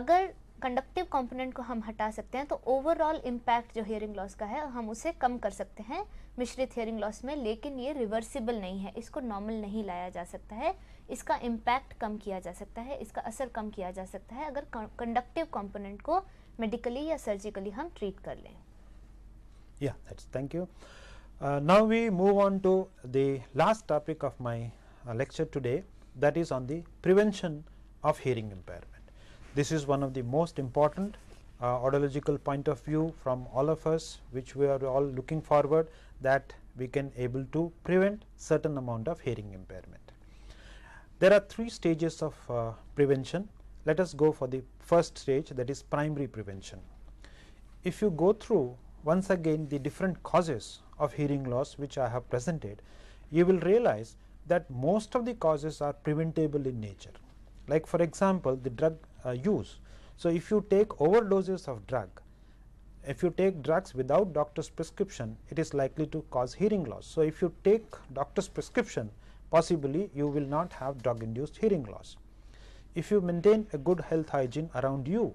अगर कंडक्टिव कंपोनेंट को हम हटा सकते हैं तो ओवरऑल इम्पैक्ट जो हेयरिंग लॉस का है हम उसे कम कर सकते हैं मिश्रित हेयरिंग लॉस में लेकिन ये रिवर्सिबल नहीं है इसको नॉर्मल नहीं लाया जा सकता है इसका इम्पैक्ट कम किया जा सकता है इसका असर कम किया जा सकता है अगर कंडक्टिव कॉम्पोनेंट को मेडिकली या सर्जिकली हम ट्रीट कर लें या that's thank you now we move on to the last topic of my lecture today that is on the prevention of hearing impairment this is one of the most important audiological point of view from all of us which we are all looking forward that we can able to prevent certain amount of hearing impairment There are three stages of uh, prevention. Let us go for the first stage that is primary prevention. If you go through once again the different causes of hearing loss which I have presented, you will realize that most of the causes are preventable in nature. Like for example, the drug uh, use. So, if you take overdoses of drug, if you take drugs without doctor's prescription, it is likely to cause hearing loss. So, if you take doctor's prescription, possibly you will not have drug induced hearing loss. If you maintain a good health hygiene around you,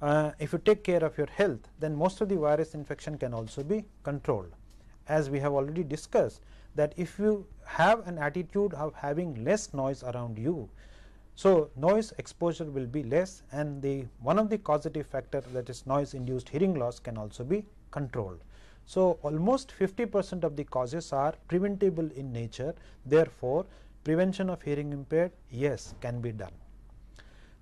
uh, if you take care of your health, then most of the virus infection can also be controlled. As we have already discussed that if you have an attitude of having less noise around you, so noise exposure will be less and the one of the causative factor that is noise induced hearing loss can also be controlled. So, almost 50 percent of the causes are preventable in nature therefore, prevention of hearing impaired yes can be done.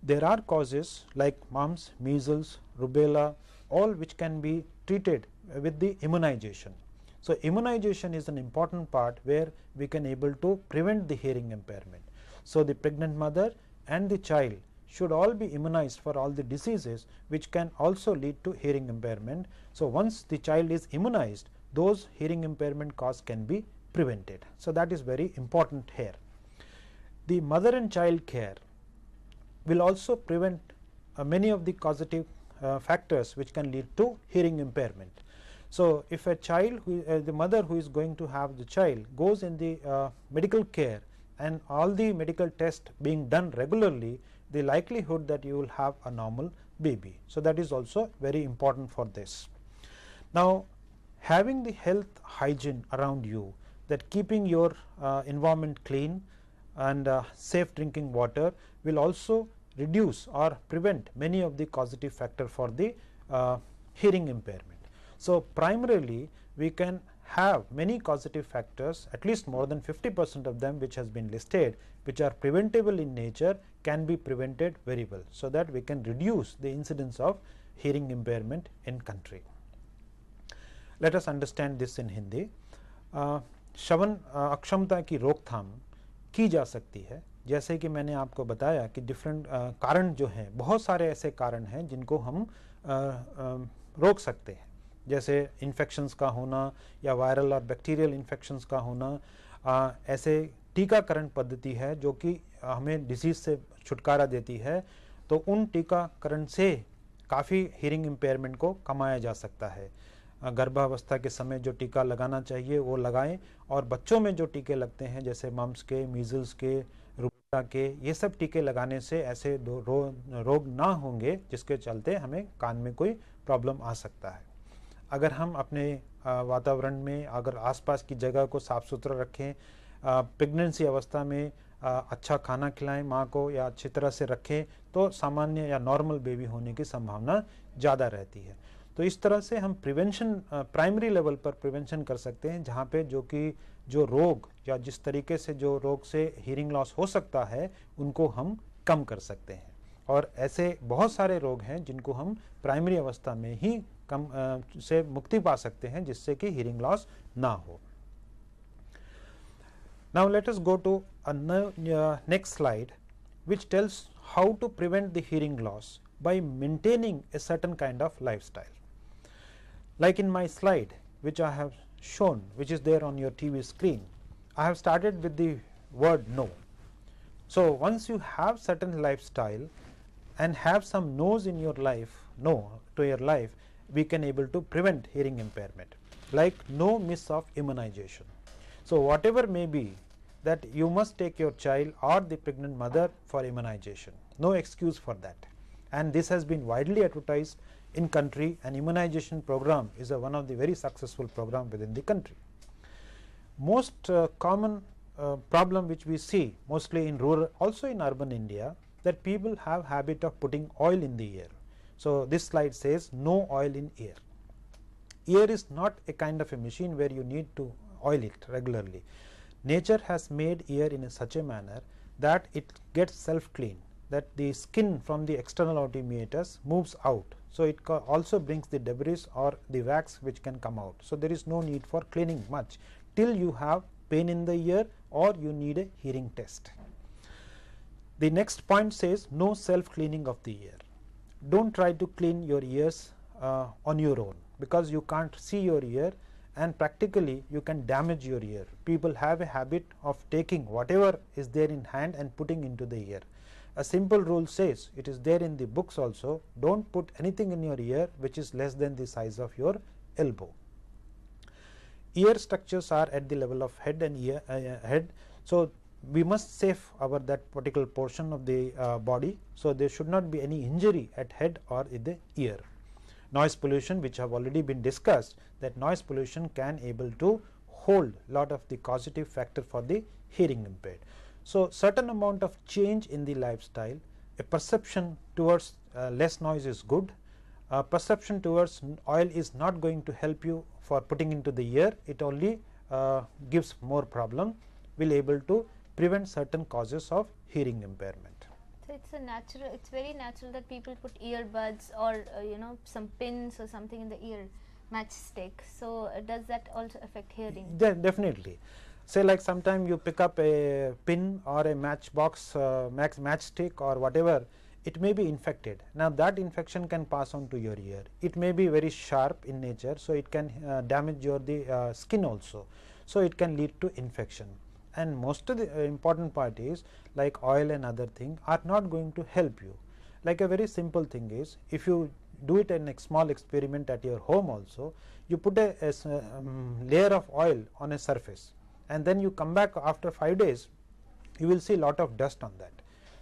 There are causes like mumps, measles, rubella all which can be treated with the immunization. So, immunization is an important part where we can able to prevent the hearing impairment. So, the pregnant mother and the child should all be immunized for all the diseases which can also lead to hearing impairment. So, once the child is immunized those hearing impairment cause can be prevented. So, that is very important here. The mother and child care will also prevent uh, many of the causative uh, factors which can lead to hearing impairment. So, if a child who, uh, the mother who is going to have the child goes in the uh, medical care and all the medical tests being done regularly the likelihood that you will have a normal baby. So, that is also very important for this. Now, having the health hygiene around you that keeping your uh, environment clean and uh, safe drinking water will also reduce or prevent many of the causative factor for the uh, hearing impairment. So, primarily we can have many causative factors at least more than 50 percent of them which has been listed which are preventable in nature can be prevented very well. So, that we can reduce the incidence of hearing impairment in country. Let us understand this in Hindi. Shavan अक्षमता की रोकथाम की जा सकती है जैसे कि मैंने आपको बताया कि डिफरेंट कारण जो हैं बहुत सारे ऐसे कारण हैं जिनको हम रोक सकते हैं जैसे इन्फेक्शंस का होना या वायरल और बैक्टीरियल इन्फेक्शंस का होना आ, ऐसे टीकाकरण पद्धति है जो कि हमें डिजीज़ से छुटकारा देती है तो उन टीकाकरण से काफ़ी हियरिंग इम्पेयरमेंट को कमाया जा सकता है गर्भावस्था के समय जो टीका लगाना चाहिए वो लगाएं और बच्चों में जो टीके लगते हैं जैसे मम्स के मीजल्स के रूपा के ये सब टीके लगाने से ऐसे रो, रोग ना होंगे जिसके चलते हमें कान में कोई प्रॉब्लम आ सकता है अगर हम अपने वातावरण में अगर आसपास की जगह को साफ़ सुथरा रखें प्रेगनेंसी अवस्था में अच्छा खाना खिलाएं माँ को या अच्छी तरह से रखें तो सामान्य या नॉर्मल बेबी होने की संभावना ज़्यादा रहती है तो इस तरह से हम प्रिवेंशन प्राइमरी लेवल पर प्रिवेंशन कर सकते हैं जहाँ पे जो कि जो रोग या जिस तरीके से जो रोग से हीरिंग लॉस हो सकता है उनको हम कम कर सकते हैं और ऐसे बहुत सारे रोग हैं जिनको हम प्राइमरी अवस्था में ही कम आ, से मुक्ति पा सकते हैं जिससे कि हियरिंग लॉस ना हो now let us go to a uh, next slide which tells how to prevent the hearing loss by maintaining a certain kind of lifestyle like in my slide which i have shown which is there on your tv screen i have started with the word no so once you have certain lifestyle and have some no's in your life no to your life we can able to prevent hearing impairment like no miss of immunization. So, whatever may be that you must take your child or the pregnant mother for immunization, no excuse for that and this has been widely advertised in country and immunization program is one of the very successful program within the country. Most uh, common uh, problem which we see mostly in rural also in urban India that people have habit of putting oil in the ear so, this slide says no oil in air. Air is not a kind of a machine where you need to oil it regularly. Nature has made air in a such a manner that it gets self clean that the skin from the external altimeters moves out. So, it also brings the debris or the wax which can come out. So, there is no need for cleaning much till you have pain in the ear or you need a hearing test. The next point says no self cleaning of the ear do not try to clean your ears uh, on your own because you can't see your ear and practically you can damage your ear. People have a habit of taking whatever is there in hand and putting into the ear. A simple rule says it is there in the books also do not put anything in your ear which is less than the size of your elbow. Ear structures are at the level of head and ear uh, head. So, we must save our that particular portion of the uh, body. So, there should not be any injury at head or in the ear. Noise pollution which have already been discussed that noise pollution can able to hold lot of the causative factor for the hearing impaired. So, certain amount of change in the lifestyle a perception towards uh, less noise is good uh, perception towards oil is not going to help you for putting into the ear it only uh, gives more problem will able to prevent certain causes of hearing impairment. So it's a natural. It's very natural that people put earbuds or uh, you know some pins or something in the ear, matchstick. So uh, does that also affect hearing? De definitely. Say like sometime you pick up a pin or a matchbox, uh, match matchstick or whatever, it may be infected. Now that infection can pass on to your ear. It may be very sharp in nature, so it can uh, damage your the uh, skin also. So it can lead to infection and most of the uh, important part is like oil and other thing are not going to help you. Like a very simple thing is if you do it in a small experiment at your home also, you put a, a um, layer of oil on a surface and then you come back after 5 days, you will see lot of dust on that.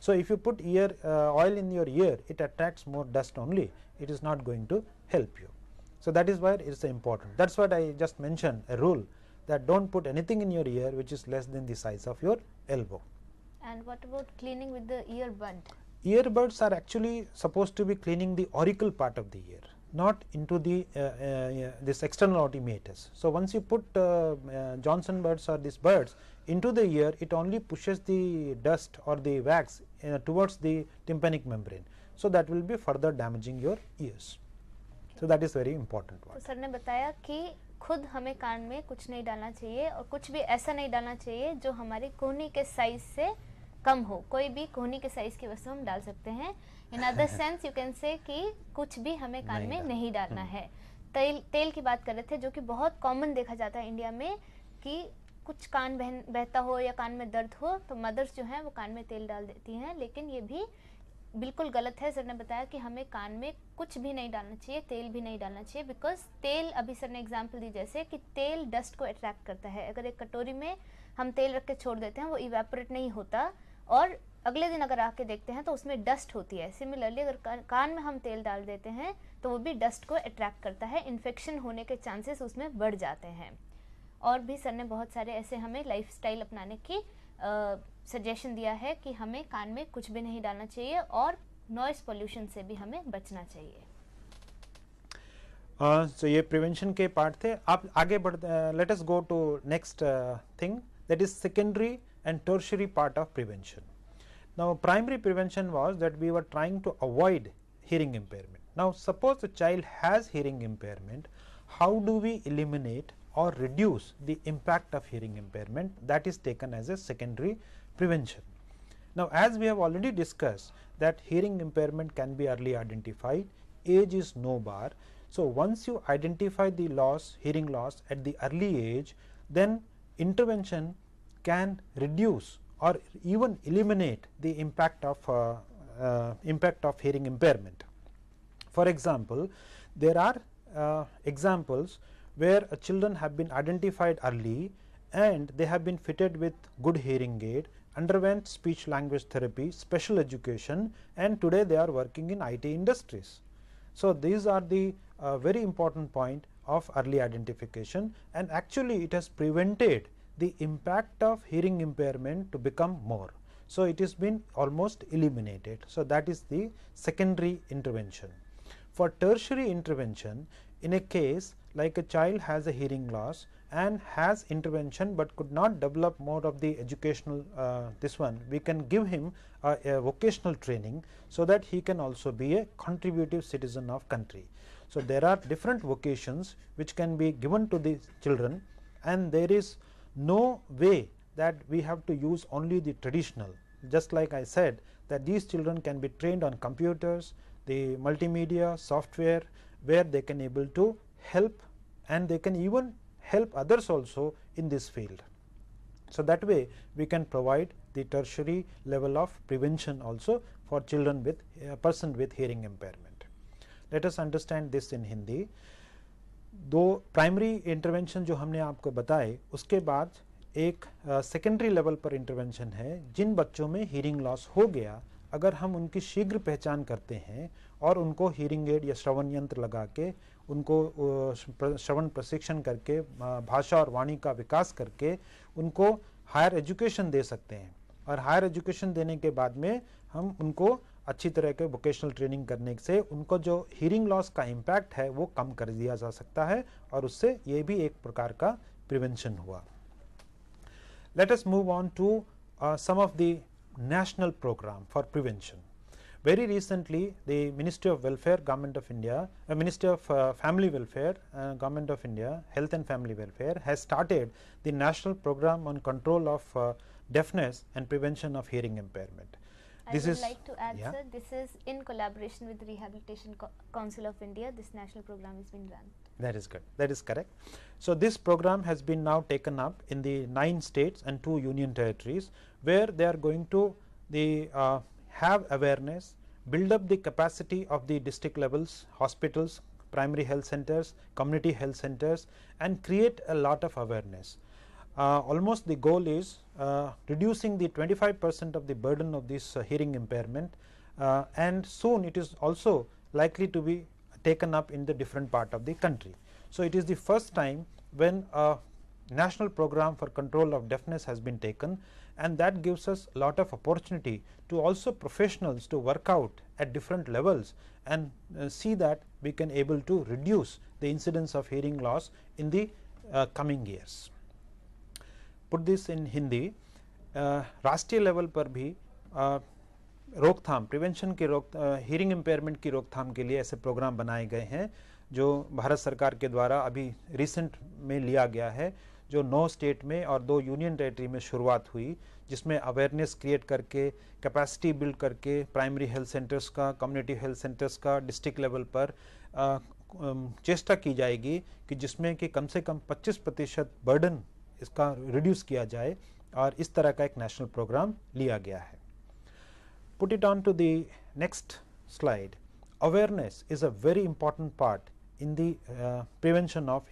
So, if you put ear uh, oil in your ear, it attracts more dust only, it is not going to help you. So, that is why it is important, that is what I just mentioned a rule that do not put anything in your ear which is less than the size of your elbow. And what about cleaning with the earbud? Earbuds are actually supposed to be cleaning the auricle part of the ear not into the uh, uh, uh this external autimetus. So, once you put uh, uh Johnson birds or these birds into the ear it only pushes the dust or the wax uh, towards the tympanic membrane. So, that will be further damaging your ears. Okay. So, that is very important one. So, sir ne bataya ki खुद हमें कान में कुछ नहीं डालना चाहिए और कुछ भी ऐसा नहीं डालना चाहिए जो हमारी कोहनी के साइज से कम हो कोई भी कोहनी के साइज की वस्तु हम डाल सकते हैं in other sense you can say कि कुछ भी हमें कान में नहीं डालना हम्म। है तेल तेल की बात कर रहे थे जो कि बहुत कॉमन देखा जाता है इंडिया में कि कुछ कान बहन बहता हो या कान में दर्द हो तो मदर्स जो हैं वो कान में तेल डाल देती हैं लेकिन ये भी बिल्कुल गलत है सर ने बताया कि हमें कान में कुछ भी नहीं डालना चाहिए तेल भी नहीं डालना चाहिए बिकॉज तेल अभी सर ने एग्जाम्पल दी जैसे कि तेल डस्ट को अट्रैक्ट करता है अगर एक कटोरी में हम तेल रख के छोड़ देते हैं वो इवेपोरेट नहीं होता और अगले दिन अगर आके देखते हैं तो उसमें डस्ट होती है सिमिलरली अगर कान में हम तेल डाल देते हैं तो वो भी डस्ट को अट्रैक्ट करता है इन्फेक्शन होने के चांसेस उसमें बढ़ जाते हैं और भी सर ने बहुत सारे ऐसे हमें लाइफ अपनाने की आ, सजेशन दिया है कि हमें कान में कुछ भी नहीं डालना चाहिए और नॉइस पोल्यूशन से भी हमें बचना चाहिए सो हाँ, ये प्रिवेंशन के पार्ट थे आप आगे बढ़ते let us go to next thing that is secondary and tertiary part of prevention now primary prevention was that we were trying to avoid hearing impairment now suppose the child has hearing impairment how do we eliminate or reduce the impact of hearing impairment that is taken as a secondary prevention. Now, as we have already discussed that hearing impairment can be early identified, age is no bar. So, once you identify the loss hearing loss at the early age, then intervention can reduce or even eliminate the impact of uh, uh, impact of hearing impairment. For example, there are uh, examples where children have been identified early and they have been fitted with good hearing aid underwent speech language therapy, special education and today they are working in IT industries. So, these are the uh, very important point of early identification and actually it has prevented the impact of hearing impairment to become more. So, it has been almost eliminated. So, that is the secondary intervention. For tertiary intervention, in a case like a child has a hearing loss, and has intervention, but could not develop more of the educational uh, this one, we can give him a, a, vocational training, so that he can also be a contributive citizen of country. So, there are different vocations which can be given to the children and there is no way that we have to use only the traditional, just like I said that these children can be trained on computers, the multimedia, software, where they can able to help and they can even help others also in this field. So, that way we can provide the tertiary level of prevention also for children with a uh, person with hearing impairment. Let us understand this in Hindi. दो primary intervention जो हमने आपको बताए उसके बाद एक secondary level पर intervention है जिन बच्चों में हीरिंग लॉस हो गया अगर हम उनकी शीघ्र पहचान करते हैं और उनको हीरिंग एड या श्रवण यंत्र लगा के उनको श्रवण प्रशिक्षण करके भाषा और वाणी का विकास करके उनको हायर एजुकेशन दे सकते हैं और हायर एजुकेशन देने के बाद में हम उनको अच्छी तरह के वोकेशनल ट्रेनिंग करने से उनको जो हीरिंग लॉस का इम्पैक्ट है वो कम कर दिया जा सकता है और उससे ये भी एक प्रकार का प्रिवेंशन हुआ let us move on to some of the national program for prevention Very recently the Ministry of Welfare Government of India, uh, Ministry of uh, Family Welfare uh, Government of India Health and Family Welfare has started the national program on control of uh, deafness and prevention of hearing impairment. I this would like to add yeah? sir, this is in collaboration with Rehabilitation Co Council of India, this national program has been run. That is good, that is correct. So, this program has been now taken up in the 9 states and 2 union territories, where they are going to the uh, have awareness, build up the capacity of the district levels, hospitals, primary health centers, community health centers and create a lot of awareness. Uh, almost the goal is uh, reducing the 25 percent of the burden of this uh, hearing impairment uh, and soon it is also likely to be taken up in the different part of the country. So, it is the first time when a national program for control of deafness has been taken and that gives us a lot of opportunity to also professionals to work out at different levels and uh, see that we can able to reduce the incidence of hearing loss in the uh, coming years. Put this in Hindi, uh, राष्ट्रीय level पर भी रोकथाम prevention की रोक hearing impairment की रोकथाम के लिए ऐसे प्रोग्राम बनाए गए हैं जो भारत सरकार के द्वारा अभी रिसेंट में लिया गया है जो नौ स्टेट में और दो यूनियन टेरेटरी में शुरुआत हुई जिसमें अवेयरनेस क्रिएट करके कैपेसिटी बिल्ड करके प्राइमरी हेल्थ सेंटर्स का कम्युनिटी हेल्थ सेंटर्स का डिस्ट्रिक्ट लेवल पर चेष्टा की जाएगी कि जिसमें कि कम से कम 25 प्रतिशत बर्डन इसका रिड्यूस किया जाए और इस तरह का एक नेशनल प्रोग्राम लिया गया है put it on to the next slide awareness is a very important part in the uh, prevention of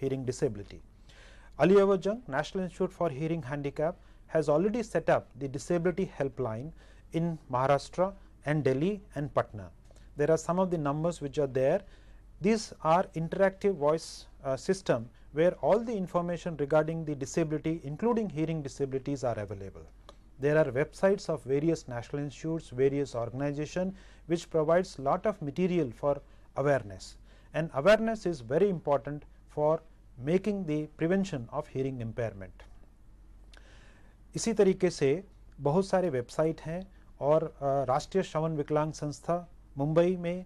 Ali Avajang, National Institute for Hearing Handicap has already set up the disability helpline in Maharashtra and Delhi and Patna. There are some of the numbers which are there. These are interactive voice uh, system where all the information regarding the disability including hearing disabilities are available. There are websites of various national institutes, various organization which provides lot of material for awareness and awareness is very important for making the prevention of hearing impairment इसी तरीके से बहुत सारे website हैं और राष्ट्रीय श्रवण विकलांग संस्था मुंबई में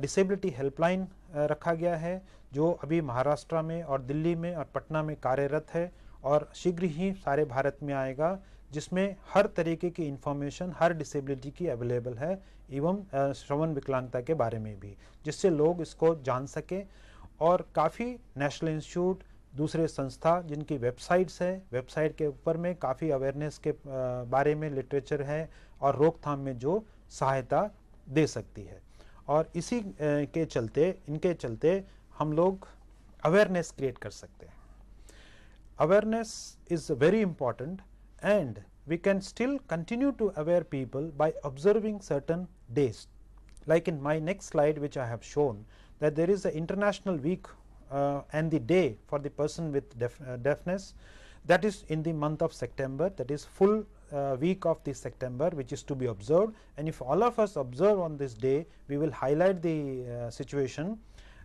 डिसेबिलिटी हेल्पलाइन रखा गया है जो अभी महाराष्ट्र में और दिल्ली में और पटना में कार्यरत है और शीघ्र ही सारे भारत में आएगा जिसमें हर तरीके की इंफॉर्मेशन हर डिसेबिलिटी की अवेलेबल है एवं श्रवण विकलांगता के बारे में भी जिससे लोग इसको जान सकें और काफ़ी नेशनल इंस्टीट्यूट दूसरे संस्था जिनकी वेबसाइट्स हैं वेबसाइट के ऊपर में काफ़ी अवेयरनेस के बारे में लिटरेचर है और रोकथाम में जो सहायता दे सकती है और इसी के चलते इनके चलते हम लोग अवेयरनेस क्रिएट कर सकते हैं awareness is very important and we can still continue to aware people by observing certain days like in my next slide which I have shown that there is an international week uh, and the day for the person with deaf, uh, deafness that is in the month of September that is full uh, week of the September which is to be observed and if all of us observe on this day we will highlight the uh, situation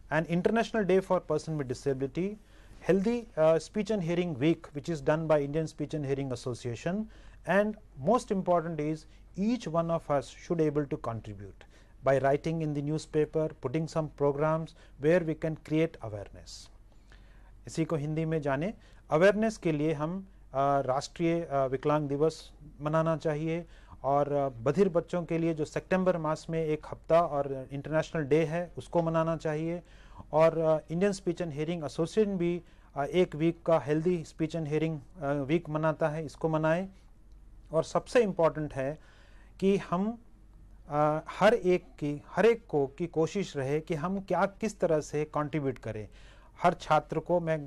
and international day for person with disability healthy uh, speech and hearing week which is done by Indian speech and hearing association and most important is each one of us should able to contribute by writing in the newspaper, putting some programs where we can create awareness. इसी को हिंदी में जाने awareness के लिए हम राष्ट्रीय विकलांग दिवस मनाना चाहिए और बधिर बच्चों के लिए जो सितंबर मास में एक हफ्ता और इंटरनेशनल डे है उसको मनाना चाहिए और Indian speech and hearing association भी एक वीक का healthy speech and hearing week मनाता है इसको मनाएं और सबसे इम्पॉर्टेंट है कि हम आ, हर एक की हर एक को की कोशिश रहे कि हम क्या किस तरह से कंट्रीब्यूट करें हर छात्र को मैं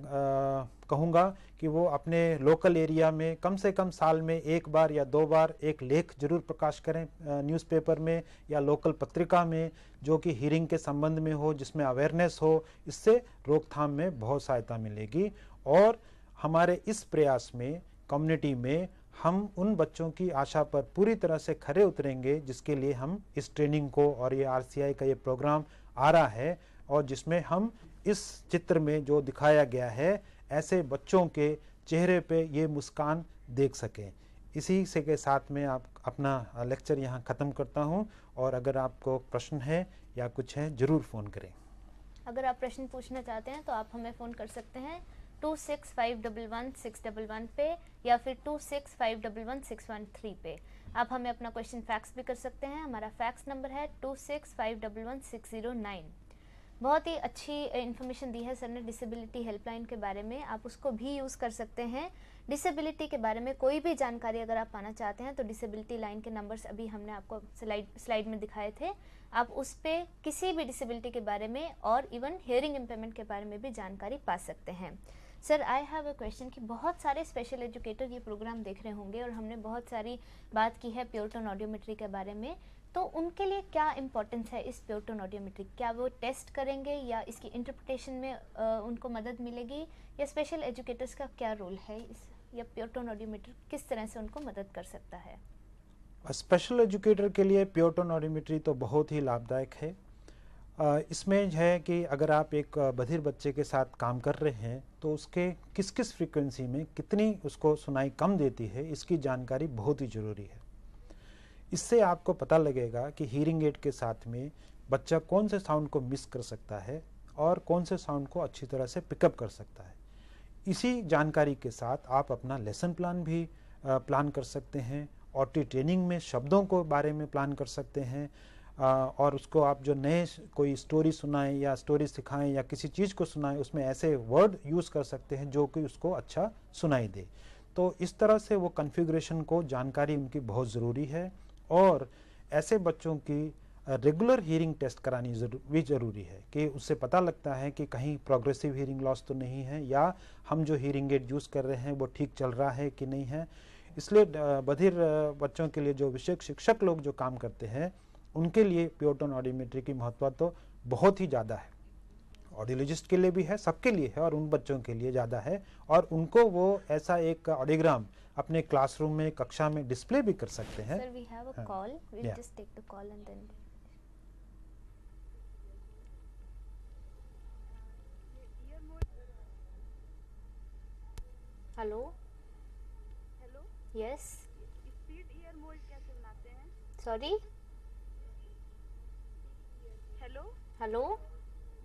कहूँगा कि वो अपने लोकल एरिया में कम से कम साल में एक बार या दो बार एक लेख जरूर प्रकाश करें न्यूज़पेपर में या लोकल पत्रिका में जो कि हियरिंग के संबंध में हो जिसमें अवेयरनेस हो इससे रोकथाम में बहुत सहायता मिलेगी और हमारे इस प्रयास में कम्युनिटी में हम उन बच्चों की आशा पर पूरी तरह से खड़े उतरेंगे जिसके लिए हम इस ट्रेनिंग को और ये आरसीआई का ये प्रोग्राम आ रहा है और जिसमें हम इस चित्र में जो दिखाया गया है ऐसे बच्चों के चेहरे पे ये मुस्कान देख सकें इसी से के साथ में आप अपना लेक्चर यहाँ ख़त्म करता हूँ और अगर आपको प्रश्न है या कुछ है ज़रूर फ़ोन करें अगर आप प्रश्न पूछना चाहते हैं तो आप हमें फ़ोन कर सकते हैं two six five double one six double one पे या फिर two six five double one six one three पे आप हमें अपना क्वेश्चन फैक्स भी कर सकते हैं हमारा फैक्स नंबर है two six five double one six zero nine बहुत ही अच्छी इन्फॉर्मेशन दी है सर ने डिसेबिलिटी हेल्पलाइन के बारे में आप उसको भी यूज़ कर सकते हैं डिसेबिलिटी के बारे में कोई भी जानकारी अगर आप पाना चाहते हैं तो डिसेबिलिटी लाइन के नंबर्स अभी हमने आपको स्लाइड स्लाइड में दिखाए थे आप उस पर किसी भी डिसेबिलिटी के बारे में और इवन हेयरिंग इम्पेमेंट के बारे में भी जानकारी पा सकते हैं sir I have a question कि बहुत सारे स्पेशल एजुकेटर ये प्रोग्राम देख रहे होंगे और हमने बहुत सारी बात की है प्योरटोन ऑडियोमेट्री के बारे में तो उनके लिए क्या इम्पोर्टेंस है इस प्योरटोन ऑडियोमेट्री क्या वो टेस्ट करेंगे या इसकी इंटरप्रटेशन में आ, उनको मदद मिलेगी या स्पेशल एजुकेटर्स का क्या रोल है इस या प्योरटोन ऑडियोमेट्री किस तरह से उनको मदद कर सकता है स्पेशल एजुकेटर के लिए प्योरटोन ऑडियोमेट्री तो बहुत ही लाभदायक है इसमें है कि अगर आप एक बधिर बच्चे के साथ काम कर रहे हैं तो उसके किस किस फ्रीक्वेंसी में कितनी उसको सुनाई कम देती है इसकी जानकारी बहुत ही ज़रूरी है इससे आपको पता लगेगा कि हीरिंग एड के साथ में बच्चा कौन से साउंड को मिस कर सकता है और कौन से साउंड को अच्छी तरह से पिकअप कर सकता है इसी जानकारी के साथ आप अपना लेसन प्लान भी प्लान कर सकते हैं ऑटी ट्रेनिंग में शब्दों को बारे में प्लान कर सकते हैं और उसको आप जो नए कोई स्टोरी सुनाएं या स्टोरी सिखाएं या किसी चीज़ को सुनाएं उसमें ऐसे वर्ड यूज़ कर सकते हैं जो कि उसको अच्छा सुनाई दे तो इस तरह से वो कन्फिग्रेशन को जानकारी उनकी बहुत ज़रूरी है और ऐसे बच्चों की रेगुलर हियरिंग टेस्ट करानी भी ज़रूरी है कि उससे पता लगता है कि कहीं प्रोग्रेसिव हियरिंग लॉस तो नहीं है या हम जो हियरिंग एड यूज़ कर रहे हैं वो ठीक चल रहा है कि नहीं है इसलिए बधिर बच्चों के लिए जो विशेष शिक्षक लोग जो काम करते हैं उनके लिए प्योटन ऑडियोमेट्री की महत्व तो बहुत ही ज़्यादा है ऑडियोलॉजिस्ट के लिए भी है सबके लिए है और उन बच्चों के लिए ज़्यादा है और उनको वो ऐसा एक ऑडियोग्राम अपने क्लासरूम में कक्षा में डिस्प्ले भी कर सकते हैं hello hello yes speed ear mould क्या चलाते हैं सॉरी हेलो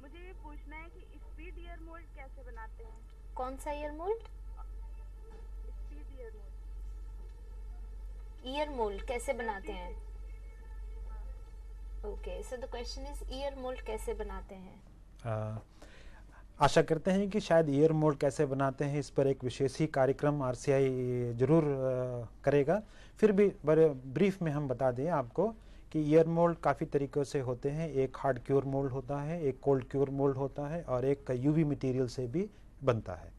मुझे ये पूछना है कि स्पीड ईयर मोल्ड कैसे बनाते हैं कौन सा ear mould speed ear mould ear mould कैसे बनाते हैं okay so the question is ear mould कैसे बनाते हैं आशा करते हैं कि शायद ईयर मोल्ड कैसे बनाते हैं इस पर एक विशेष ही कार्यक्रम आर जरूर करेगा फिर भी ब्रीफ में हम बता दें आपको कि ईयर मोल्ड काफ़ी तरीक़ों से होते हैं एक हार्ड क्योर मोल्ड होता है एक कोल्ड क्योर मोल्ड होता है और एक यूवी मटेरियल से भी बनता है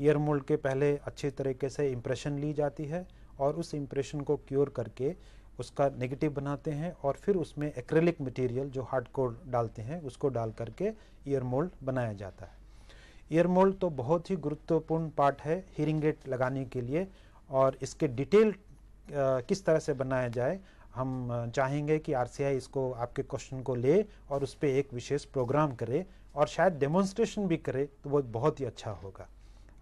ईयर मोल्ड के पहले अच्छे तरीके से इम्प्रेशन ली जाती है और उस इम्प्रेशन को क्योर करके उसका नेगेटिव बनाते हैं और फिर उसमें एक्रेलिक मटेरियल जो हार्ड कोर डालते हैं उसको डाल करके ईयर मोल्ड बनाया जाता है ईयर मोल्ड तो बहुत ही गुरुत्वपूर्ण पार्ट है हीरिंग एड लगाने के लिए और इसके डिटेल किस तरह से बनाया जाए हम चाहेंगे कि आर इसको आपके क्वेश्चन को ले और उस पर एक विशेष प्रोग्राम करे और शायद डेमोन्स्ट्रेशन भी करे तो वो बहुत ही अच्छा होगा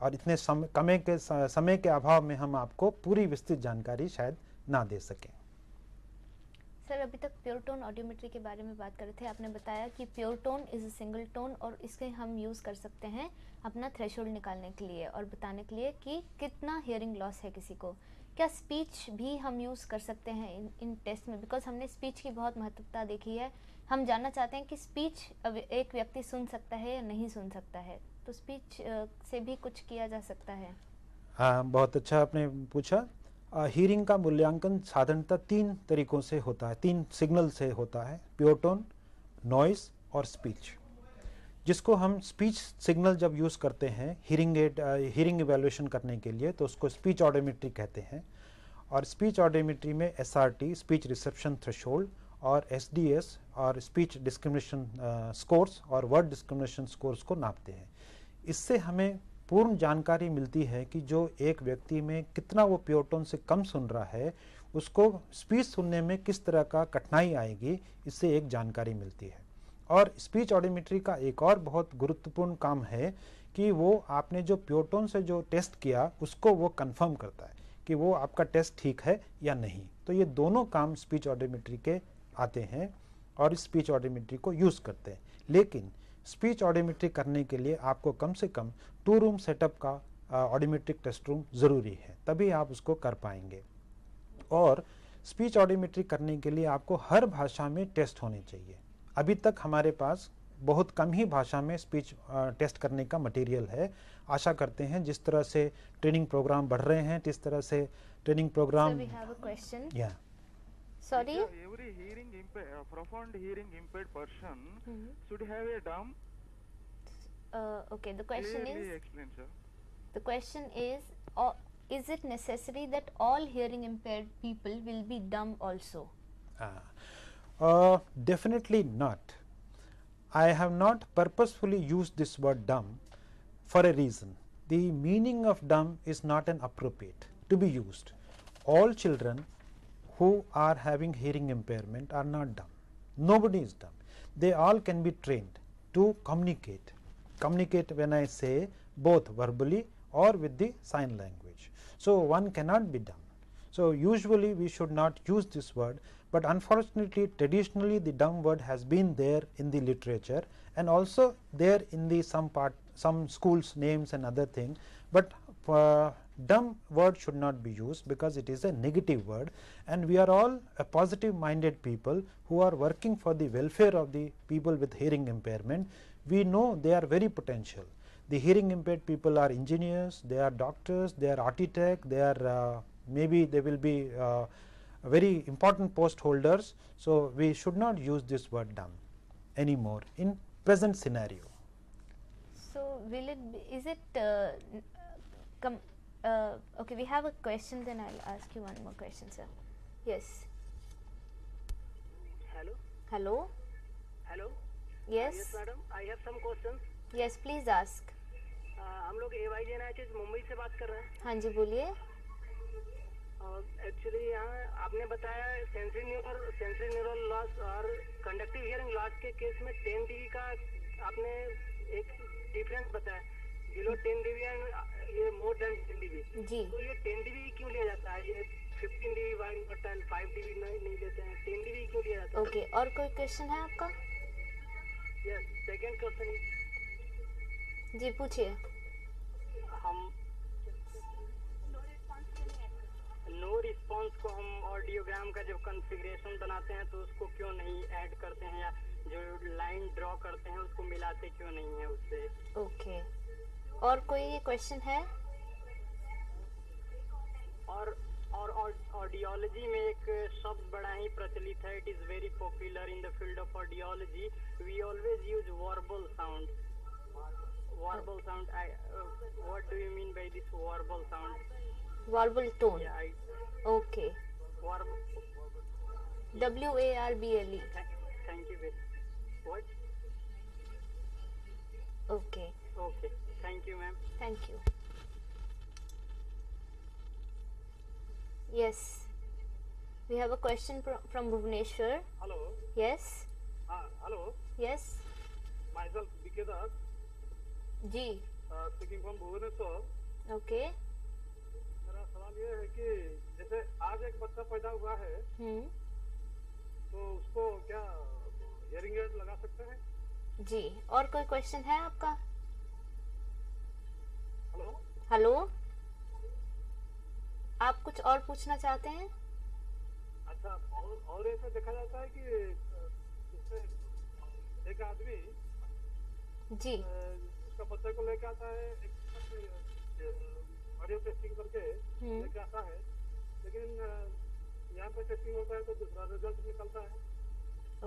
और इतने समय कमे के समय के अभाव में हम आपको पूरी विस्तृत जानकारी शायद ना दे सकें सर अभी तक प्योर टोन ऑडियोमेट्री के बारे में बात कर रहे थे आपने बताया कि pure tone is a single tone और इसके हम यूज़ कर सकते हैं अपना थ्रेशोल्ड निकालने के लिए और बताने के लिए कि कितना हियरिंग लॉस है किसी को क्या स्पीच भी हम यूज़ कर सकते हैं इन इन टेस्ट में बिकॉज हमने स्पीच की बहुत महत्वता देखी है हम जानना चाहते हैं कि स्पीच एक व्यक्ति सुन सकता है या नहीं सुन सकता है तो स्पीच से भी कुछ किया जा सकता है हाँ बहुत अच्छा आपने पूछा आ, हीरिंग का मूल्यांकन साधारणतः तीन तरीकों से होता है तीन सिग्नल से होता है प्योटोन नॉइस और स्पीच जिसको हम स्पीच सिग्नल जब यूज़ करते हैं हियरिंग एड हियरिंग इवेल्युएशन करने के लिए तो उसको स्पीच ऑडोमेट्री कहते हैं और स्पीच ऑडोमेट्री में एस स्पीच रिसेप्शन थ्रेशोल्ड और एस और स्पीच डिस्क्रिमिनेशन स्कोर्स और वर्ड डिस्क्रिमिनेशन स्कोर्स को नापते हैं इससे हमें पूर्ण जानकारी मिलती है कि जो एक व्यक्ति में कितना वो प्योटोन से कम सुन रहा है उसको स्पीच सुनने में किस तरह का कठिनाई आएगी इससे एक जानकारी मिलती है और स्पीच ऑडिमेट्री का एक और बहुत गुरुत्वपूर्ण काम है कि वो आपने जो प्योटोन से जो टेस्ट किया उसको वो कंफर्म करता है कि वो आपका टेस्ट ठीक है या नहीं तो ये दोनों काम स्पीच ऑडिमेट्री के आते हैं और स्पीच ऑडिमेट्री को यूज़ करते हैं लेकिन स्पीच ऑडिमेट्री करने के लिए आपको कम से कम टू रूम सेटअप का ऑडिमेट्रिक टेस्ट रूम ज़रूरी है तभी आप उसको कर पाएंगे और स्पीच ऑडिमेट्री करने के लिए आपको हर भाषा में टेस्ट होने चाहिए अभी तक हमारे पास बहुत कम ही भाषा में स्पीच टेस्ट करने का मटेरियल है आशा करते हैं जिस तरह से ट्रेनिंग प्रोग्राम बढ़ रहे हैं जिस तरह से ट्रेनिंग प्रोग्राम या sorry every hearing profound hearing impaired person should have a dumb okay Uh, definitely not. I have not purposefully used this word dumb for a reason. The meaning of dumb is not an appropriate to be used. All children who are having hearing impairment are not dumb. Nobody is dumb. They all can be trained to communicate. Communicate when I say both verbally or with the sign language. So, one cannot be dumb. So, usually we should not use this word but unfortunately traditionally the dumb word has been there in the literature and also there in the some part some schools names and other thing, but uh, dumb word should not be used because it is a negative word and we are all a uh, positive minded people who are working for the welfare of the people with hearing impairment. We know they are very potential. The hearing impaired people are engineers, they are doctors, they are architects, they are uh, maybe they will be uh, very important post holders. So, we should not use this word dumb anymore in present scenario. So, will it be, is it uh, come uh, okay we have a question then I will ask you one more question sir. Yes. Hello. Hello. Hello. Yes. yes madam I have some questions. Yes please ask. Uh, हम लोग ए मुंबई से बात कर रहे हैं हाँ जी बोलिए actually um, यहाँ आपने बताया sensory neural sensory neural loss और कंडक्टिव हियरिंग लॉस के केस में टेन का आपने एक डिफरेंस बताया बिलो टेन डीबी एंड ये मोर देन टेन तो ये टेन क्यों लिया जाता है ये फिफ्टीन फाइव नहीं लेते हैं टेन डीबी क्यों लिया जाता है ओके okay, और कोई क्वेश्चन है आपका यस सेकेंड क्वेश्चन जी पूछिए हम नो रिस्पॉन्स को हम ऑडियोग्राम का जब कॉन्फ़िगरेशन बनाते हैं तो उसको क्यों नहीं ऐड करते हैं या जो लाइन ड्रॉ करते हैं उसको मिलाते क्यों नहीं है उससे ओके okay. और कोई क्वेश्चन है और और ऑडियोलॉजी में एक शब्द बड़ा ही प्रचलित है it is very popular in the field of audiology we always use warble sound warble sound what do you mean by this warble sound Warble tone. Yeah, okay. Warble. W A R B L E. Thank you very much. What? Okay. Okay. Thank you, ma'am. Thank you. Yes. We have a question pr from Bhuvneshwar. Hello. Yes. Ah, hello. Yes. Myself, Vikedas. Ji. Uh, speaking from Bhuvneshwar. Okay. कि जैसे आज एक बच्चा पैदा हुआ है हम्म। तो उसको क्या एड लगा सकते हैं जी और कोई क्वेश्चन है आपका हेलो हेलो आप कुछ और पूछना चाहते हैं अच्छा और और ऐसा देखा जाता है कि एक आदमी जी उसका बच्चा को लेकर आता है एक ऑडियो टेस्टिंग करके हम्म। लेके आता है लेकिन यहाँ पे टेस्टिंग होता है तो दूसरा रिजल्ट निकलता है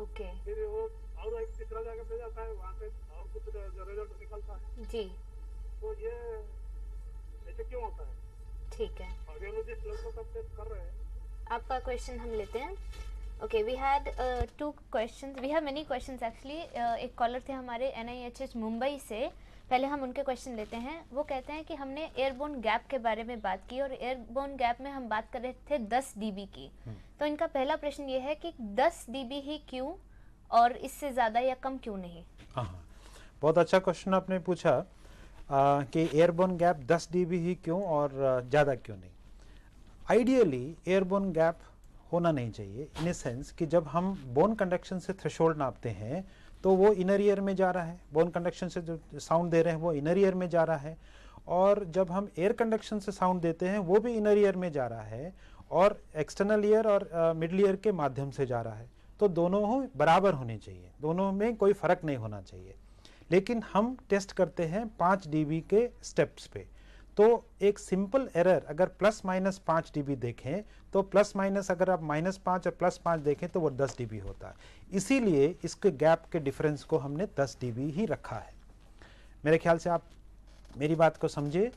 ओके फिर वो और एक तीसरा जगह पे जाता है वहाँ पे और कुछ रिजल्ट निकलता है जी तो ये ऐसे क्यों होता है ठीक है ऑडियोलॉजिस्ट लोग तो सब टेस्ट कर रहे हैं आपका क्वेश्चन हम लेते हैं okay we had two questions we have many questions actually एक कॉलर थे हमारे एन मुंबई से पहले हम उनके क्वेश्चन लेते हैं वो कहते हैं कि हमने एयरबोन गैप के बारे में बात की और एयरबोन गैप में हम बात कर रहे थे दस डीबी की हम्म। तो इनका पहला प्रश्न ये है कि दस डीबी ही क्यों और इससे ज़्यादा या कम क्यों नहीं हाँ, हाँ। बहुत अच्छा क्वेश्चन आपने पूछा आ, कि एयरबोन गैप दस डीबी ही क्यों और ज़्यादा क्यों नहीं आइडियली एयरबोन गैप होना नहीं चाहिए इन सेंस कि जब हम बोन कंडक्शन से थ्रेशोल्ड नापते हैं तो वो इनर ईयर में जा रहा है बोन कंडक्शन से जो साउंड दे रहे हैं वो इनर ईयर में जा रहा है और जब हम एयर कंडक्शन से साउंड देते हैं वो भी इनर ईयर में जा रहा है और एक्सटर्नल ईयर और मिडल uh, ईयर के माध्यम से जा रहा है तो दोनों हो बराबर होने चाहिए दोनों में कोई फ़र्क नहीं होना चाहिए लेकिन हम टेस्ट करते हैं पाँच डी के स्टेप्स पे तो एक सिंपल एरर अगर प्लस माइनस पाँच डीबी देखें तो प्लस माइनस अगर आप माइनस पाँच और प्लस पाँच देखें तो वो दस डीबी होता है इसीलिए इसके गैप के डिफरेंस को हमने दस डीबी ही रखा है मेरे ख्याल से आप मेरी बात को समझे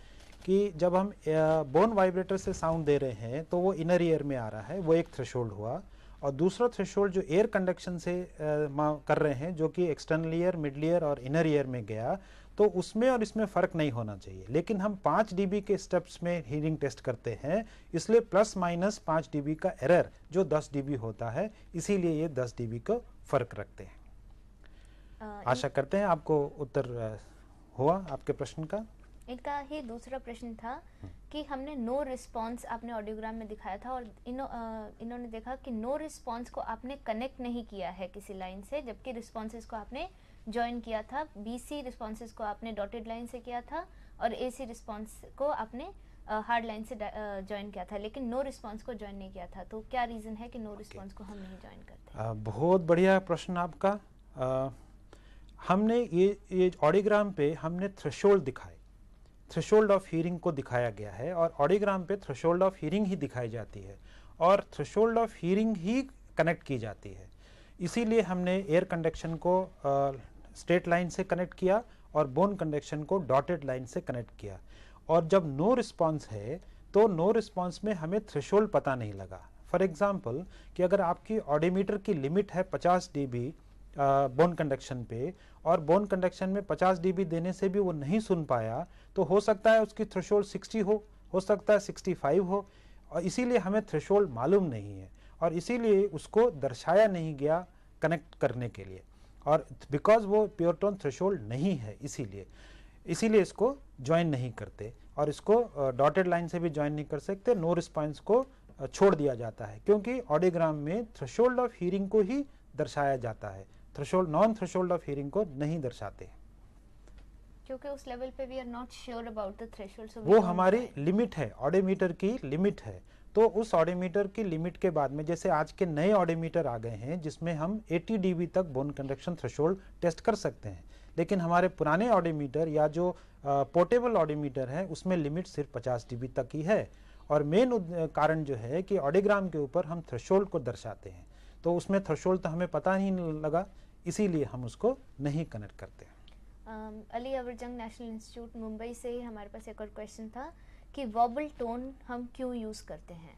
कि जब हम बोन वाइब्रेटर से साउंड दे रहे हैं तो वो इनर ईयर में आ रहा है वो एक थ्रेशोल्ड हुआ और दूसरा थ्रेशोल्ड जो एयर कंडक्शन से आ, कर रहे हैं जो कि एक्सटर्नल ईयर मिडल ईयर और इनर ईयर में गया तो उसमें और इसमें फ़र्क नहीं होना चाहिए लेकिन हम पांच डीबी के स्टेप्स में हीरिंग टेस्ट करते हैं इसलिए प्लस माइनस पांच डीबी का एरर जो दस डीबी होता है इसीलिए ये दस डीबी का फ़र्क रखते हैं आशा करते हैं आपको उत्तर हुआ आपके प्रश्न का इनका ही दूसरा प्रश्न था हम्म। कि हमने नो रिस्पांस आपने ऑडियोग्राम में दिखाया था और इनो, इन्होंने देखा कि नो रिस्पांस को आपने कनेक्ट नहीं किया है किसी लाइन से जबकि रिस्पॉन्सेज को आपने ज्वाइन किया था बीसी रिस्पॉन्सेज को आपने डॉटेड लाइन से किया था और एसी रिस्पॉन्स को आपने हार्ड लाइन से ज्वाइन किया था लेकिन नो no रिस्पॉन्स को ज्वाइन नहीं किया था तो क्या रीज़न है कि नो no रिस्पॉन्स okay. को हम नहीं ज्वाइन करते uh, बहुत बढ़िया प्रश्न आपका uh, हमने ये ये ऑडिग्राम पे हमने थ्रेशोल्ड दिखाए थ्रेशोल्ड ऑफ हियरिंग को दिखाया गया है और ऑडिग्राम पे थ्रेशोल्ड ऑफ हियरिंग ही दिखाई जाती है और थ्रेशोल्ड ऑफ हियरिंग ही कनेक्ट की जाती है इसीलिए हमने एयर कंडक्शन को स्ट्रेट लाइन से कनेक्ट किया और बोन कंडक्शन को डॉटेड लाइन से कनेक्ट किया और जब नो no रिस्पॉन्स है तो नो no रिस्पॉन्स में हमें थ्रेशोल्ड पता नहीं लगा फॉर एग्जाम्पल कि अगर आपकी ऑडीमीटर की लिमिट है 50 डीबी बोन कंडक्शन पे और बोन कंडक्शन में 50 डीबी देने से भी वो नहीं सुन पाया तो हो सकता है उसकी थ्रेशोल्ड 60 हो हो सकता है 65 हो और इसीलिए हमें थ्रेशोल्ड मालूम नहीं है और इसीलिए उसको दर्शाया नहीं गया कनेक्ट करने के लिए और बिकॉज वो प्योर टोन थ्रेशोल्ड नहीं है इसीलिए इसीलिए इसको ज्वाइन नहीं करते और इसको डॉटेड लाइन से भी ज्वाइन नहीं कर सकते नो रिस्पॉन्स को छोड़ दिया जाता है क्योंकि ऑडियोग्राम में थ्रेशोल्ड ऑफ हियरिंग को ही दर्शाया जाता है threshold non threshold of hearing को नहीं दर्शाते क्योंकि उस लेवल पे we are not sure about the threshold वो हमारी लिमिट है ऑडियोमीटर की लिमिट है तो उस ऑडोमीटर की लिमिट के बाद में जैसे आज के नए ऑडोमीटर आ गए हैं जिसमें हम 80 डीबी तक बोन कंडक्शन थ्रेशोल्ड टेस्ट कर सकते हैं लेकिन हमारे पुराने ऑडोमीटर या जो पोर्टेबल ऑडोमीटर है उसमें लिमिट सिर्फ 50 डीबी तक ही है और मेन कारण जो है कि ऑडिग्राम के ऊपर हम थ्रेशोल्ड को दर्शाते हैं तो उसमें थ्रेशोल्ड तो हमें पता ही नहीं लगा इसीलिए हम उसको नहीं कनेक्ट करते हैं अली अवरजंग नेशनल इंस्टीट्यूट मुंबई से हमारे पास एक और क्वेश्चन था कि वॉबल टोन हम क्यों यूज़ करते हैं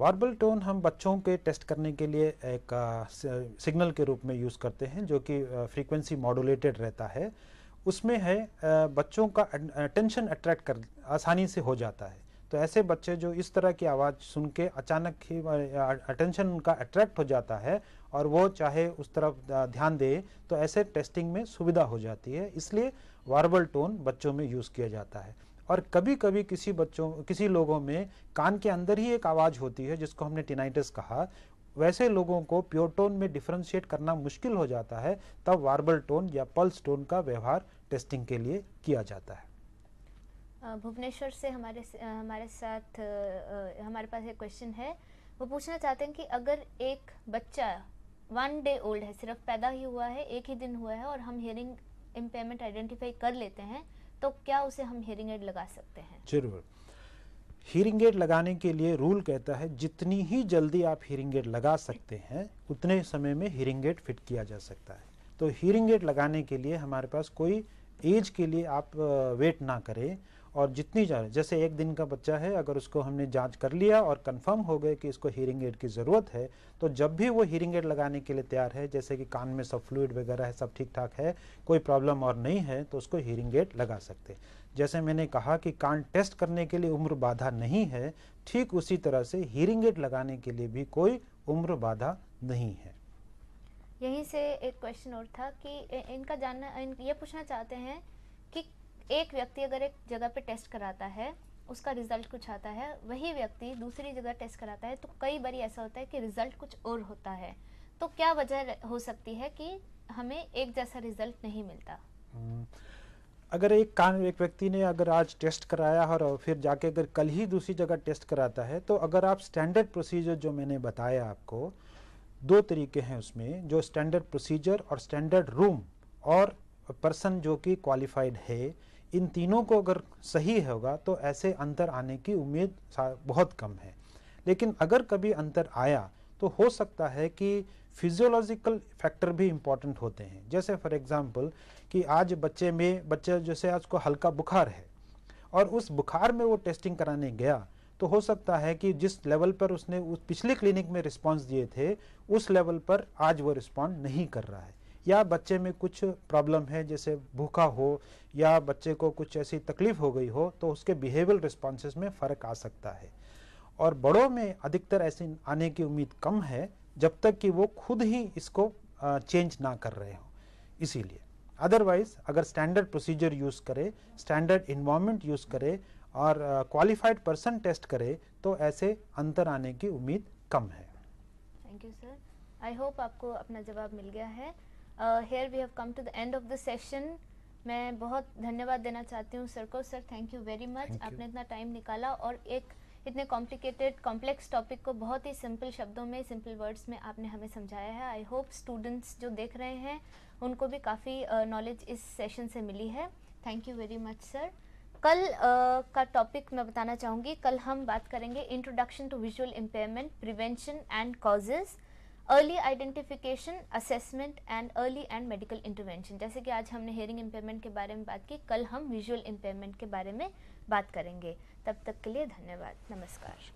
वार्बल टोन हम बच्चों के टेस्ट करने के लिए एक सिग्नल के रूप में यूज़ करते हैं जो कि फ्रीक्वेंसी मॉडुलेटेड रहता है उसमें है बच्चों का अटेंशन अट्रैक्ट कर आसानी से हो जाता है तो ऐसे बच्चे जो इस तरह की आवाज़ सुन के अचानक ही अटेंशन उनका अट्रैक्ट हो जाता है और वो चाहे उस तरफ ध्यान दे तो ऐसे टेस्टिंग में सुविधा हो जाती है इसलिए वार्बल टोन बच्चों में यूज़ किया जाता है और कभी कभी किसी बच्चों किसी लोगों में कान के अंदर ही एक आवाज़ होती है जिसको हमने टिनाइटिस कहा वैसे लोगों को प्योर टोन में डिफ्रेंशिएट करना मुश्किल हो जाता है तब वार्बल टोन या पल्स टोन का व्यवहार टेस्टिंग के लिए किया जाता है भुवनेश्वर से हमारे हमारे साथ हमारे पास एक क्वेश्चन है वो पूछना चाहते हैं कि अगर एक बच्चा वन डे ओल्ड है सिर्फ पैदा ही हुआ है एक ही दिन हुआ है और हम हियरिंग इम्पेयरमेंट आइडेंटिफाई कर लेते हैं तो क्या उसे हम हियरिंग एड लगा सकते हैं जरूर हियरिंग एड लगाने के लिए रूल कहता है जितनी ही जल्दी आप हियरिंग एड लगा सकते हैं उतने समय में हियरिंग एड फिट किया जा सकता है तो हियरिंग एड लगाने के लिए हमारे पास कोई एज के लिए आप वेट ना करें और जितनी जान जैसे एक दिन का बच्चा है अगर उसको हमने जांच कर लिया और कंफर्म हो गए कि इसको हीरिंग एड की ज़रूरत है तो जब भी वो हीरिंग एड लगाने के लिए तैयार है जैसे कि कान में सब फ्लूड वगैरह है सब ठीक ठाक है कोई प्रॉब्लम और नहीं है तो उसको हीरिंग एड लगा सकते जैसे मैंने कहा कि कान टेस्ट करने के लिए उम्र बाधा नहीं है ठीक उसी तरह से हीरिंग एड लगाने के लिए भी कोई उम्र बाधा नहीं है यहीं से एक क्वेश्चन और था कि इनका जानना इन, ये पूछना चाहते हैं एक व्यक्ति अगर एक जगह पे टेस्ट कराता है उसका रिजल्ट कुछ आता है वही व्यक्ति दूसरी जगह टेस्ट कराता है तो कई बार ऐसा होता है कि रिजल्ट कुछ और होता है तो क्या वजह हो सकती है कि हमें एक जैसा रिजल्ट नहीं मिलता हम्म, अगर एक कान एक व्यक्ति ने अगर आज टेस्ट कराया और फिर जाके अगर कल ही दूसरी जगह टेस्ट कराता है तो अगर आप स्टैंडर्ड प्रोसीजर जो मैंने बताया आपको दो तरीके हैं उसमें जो स्टैंडर्ड प्रोसीजर और स्टैंडर्ड रूम और पर्सन जो कि क्वालिफाइड है इन तीनों को अगर सही होगा तो ऐसे अंतर आने की उम्मीद बहुत कम है लेकिन अगर कभी अंतर आया तो हो सकता है कि फिजियोलॉजिकल फैक्टर भी इम्पॉर्टेंट होते हैं जैसे फॉर एग्जांपल कि आज बच्चे में बच्चे जैसे आज को हल्का बुखार है और उस बुखार में वो टेस्टिंग कराने गया तो हो सकता है कि जिस लेवल पर उसने उस पिछले क्लिनिक में रिस्पांस दिए थे उस लेवल पर आज वो रिस्पॉन्ड नहीं कर रहा है या बच्चे में कुछ प्रॉब्लम है जैसे भूखा हो या बच्चे को कुछ ऐसी तकलीफ हो गई हो तो उसके बिहेवियर रिस्पॉन्सेज में फ़र्क आ सकता है और बड़ों में अधिकतर ऐसे आने की उम्मीद कम है जब तक कि वो खुद ही इसको चेंज ना कर रहे हो इसीलिए अदरवाइज अगर स्टैंडर्ड प्रोसीजर यूज़ करे स्टैंडर्ड इन्वामेंट यूज़ करे और क्वालिफाइड पर्सन टेस्ट करे तो ऐसे अंतर आने की उम्मीद कम है thank you sir I hope आपको अपना जवाब मिल गया है here we have come to the end of the session मैं बहुत धन्यवाद देना चाहती हूँ सर को sir thank you very much आपने इतना टाइम निकाला और एक इतने कॉम्प्लिकेटेड कॉम्प्लेक्स टॉपिक को बहुत ही सिंपल शब्दों में सिंपल वर्ड्स में आपने हमें समझाया है आई होप स्टूडेंट्स जो देख रहे हैं उनको भी काफ़ी नॉलेज uh, इस सेशन से मिली है thank you very much sir कल uh, का टॉपिक मैं बताना चाहूँगी कल हम बात करेंगे introduction to visual impairment prevention and causes early identification assessment and early and medical intervention जैसे कि आज हमने हेयरिंग इम्पेयरमेंट के बारे में बात की कल हम विजुअल इम्पेयरमेंट के बारे में बात करेंगे तब तक के लिए धन्यवाद नमस्कार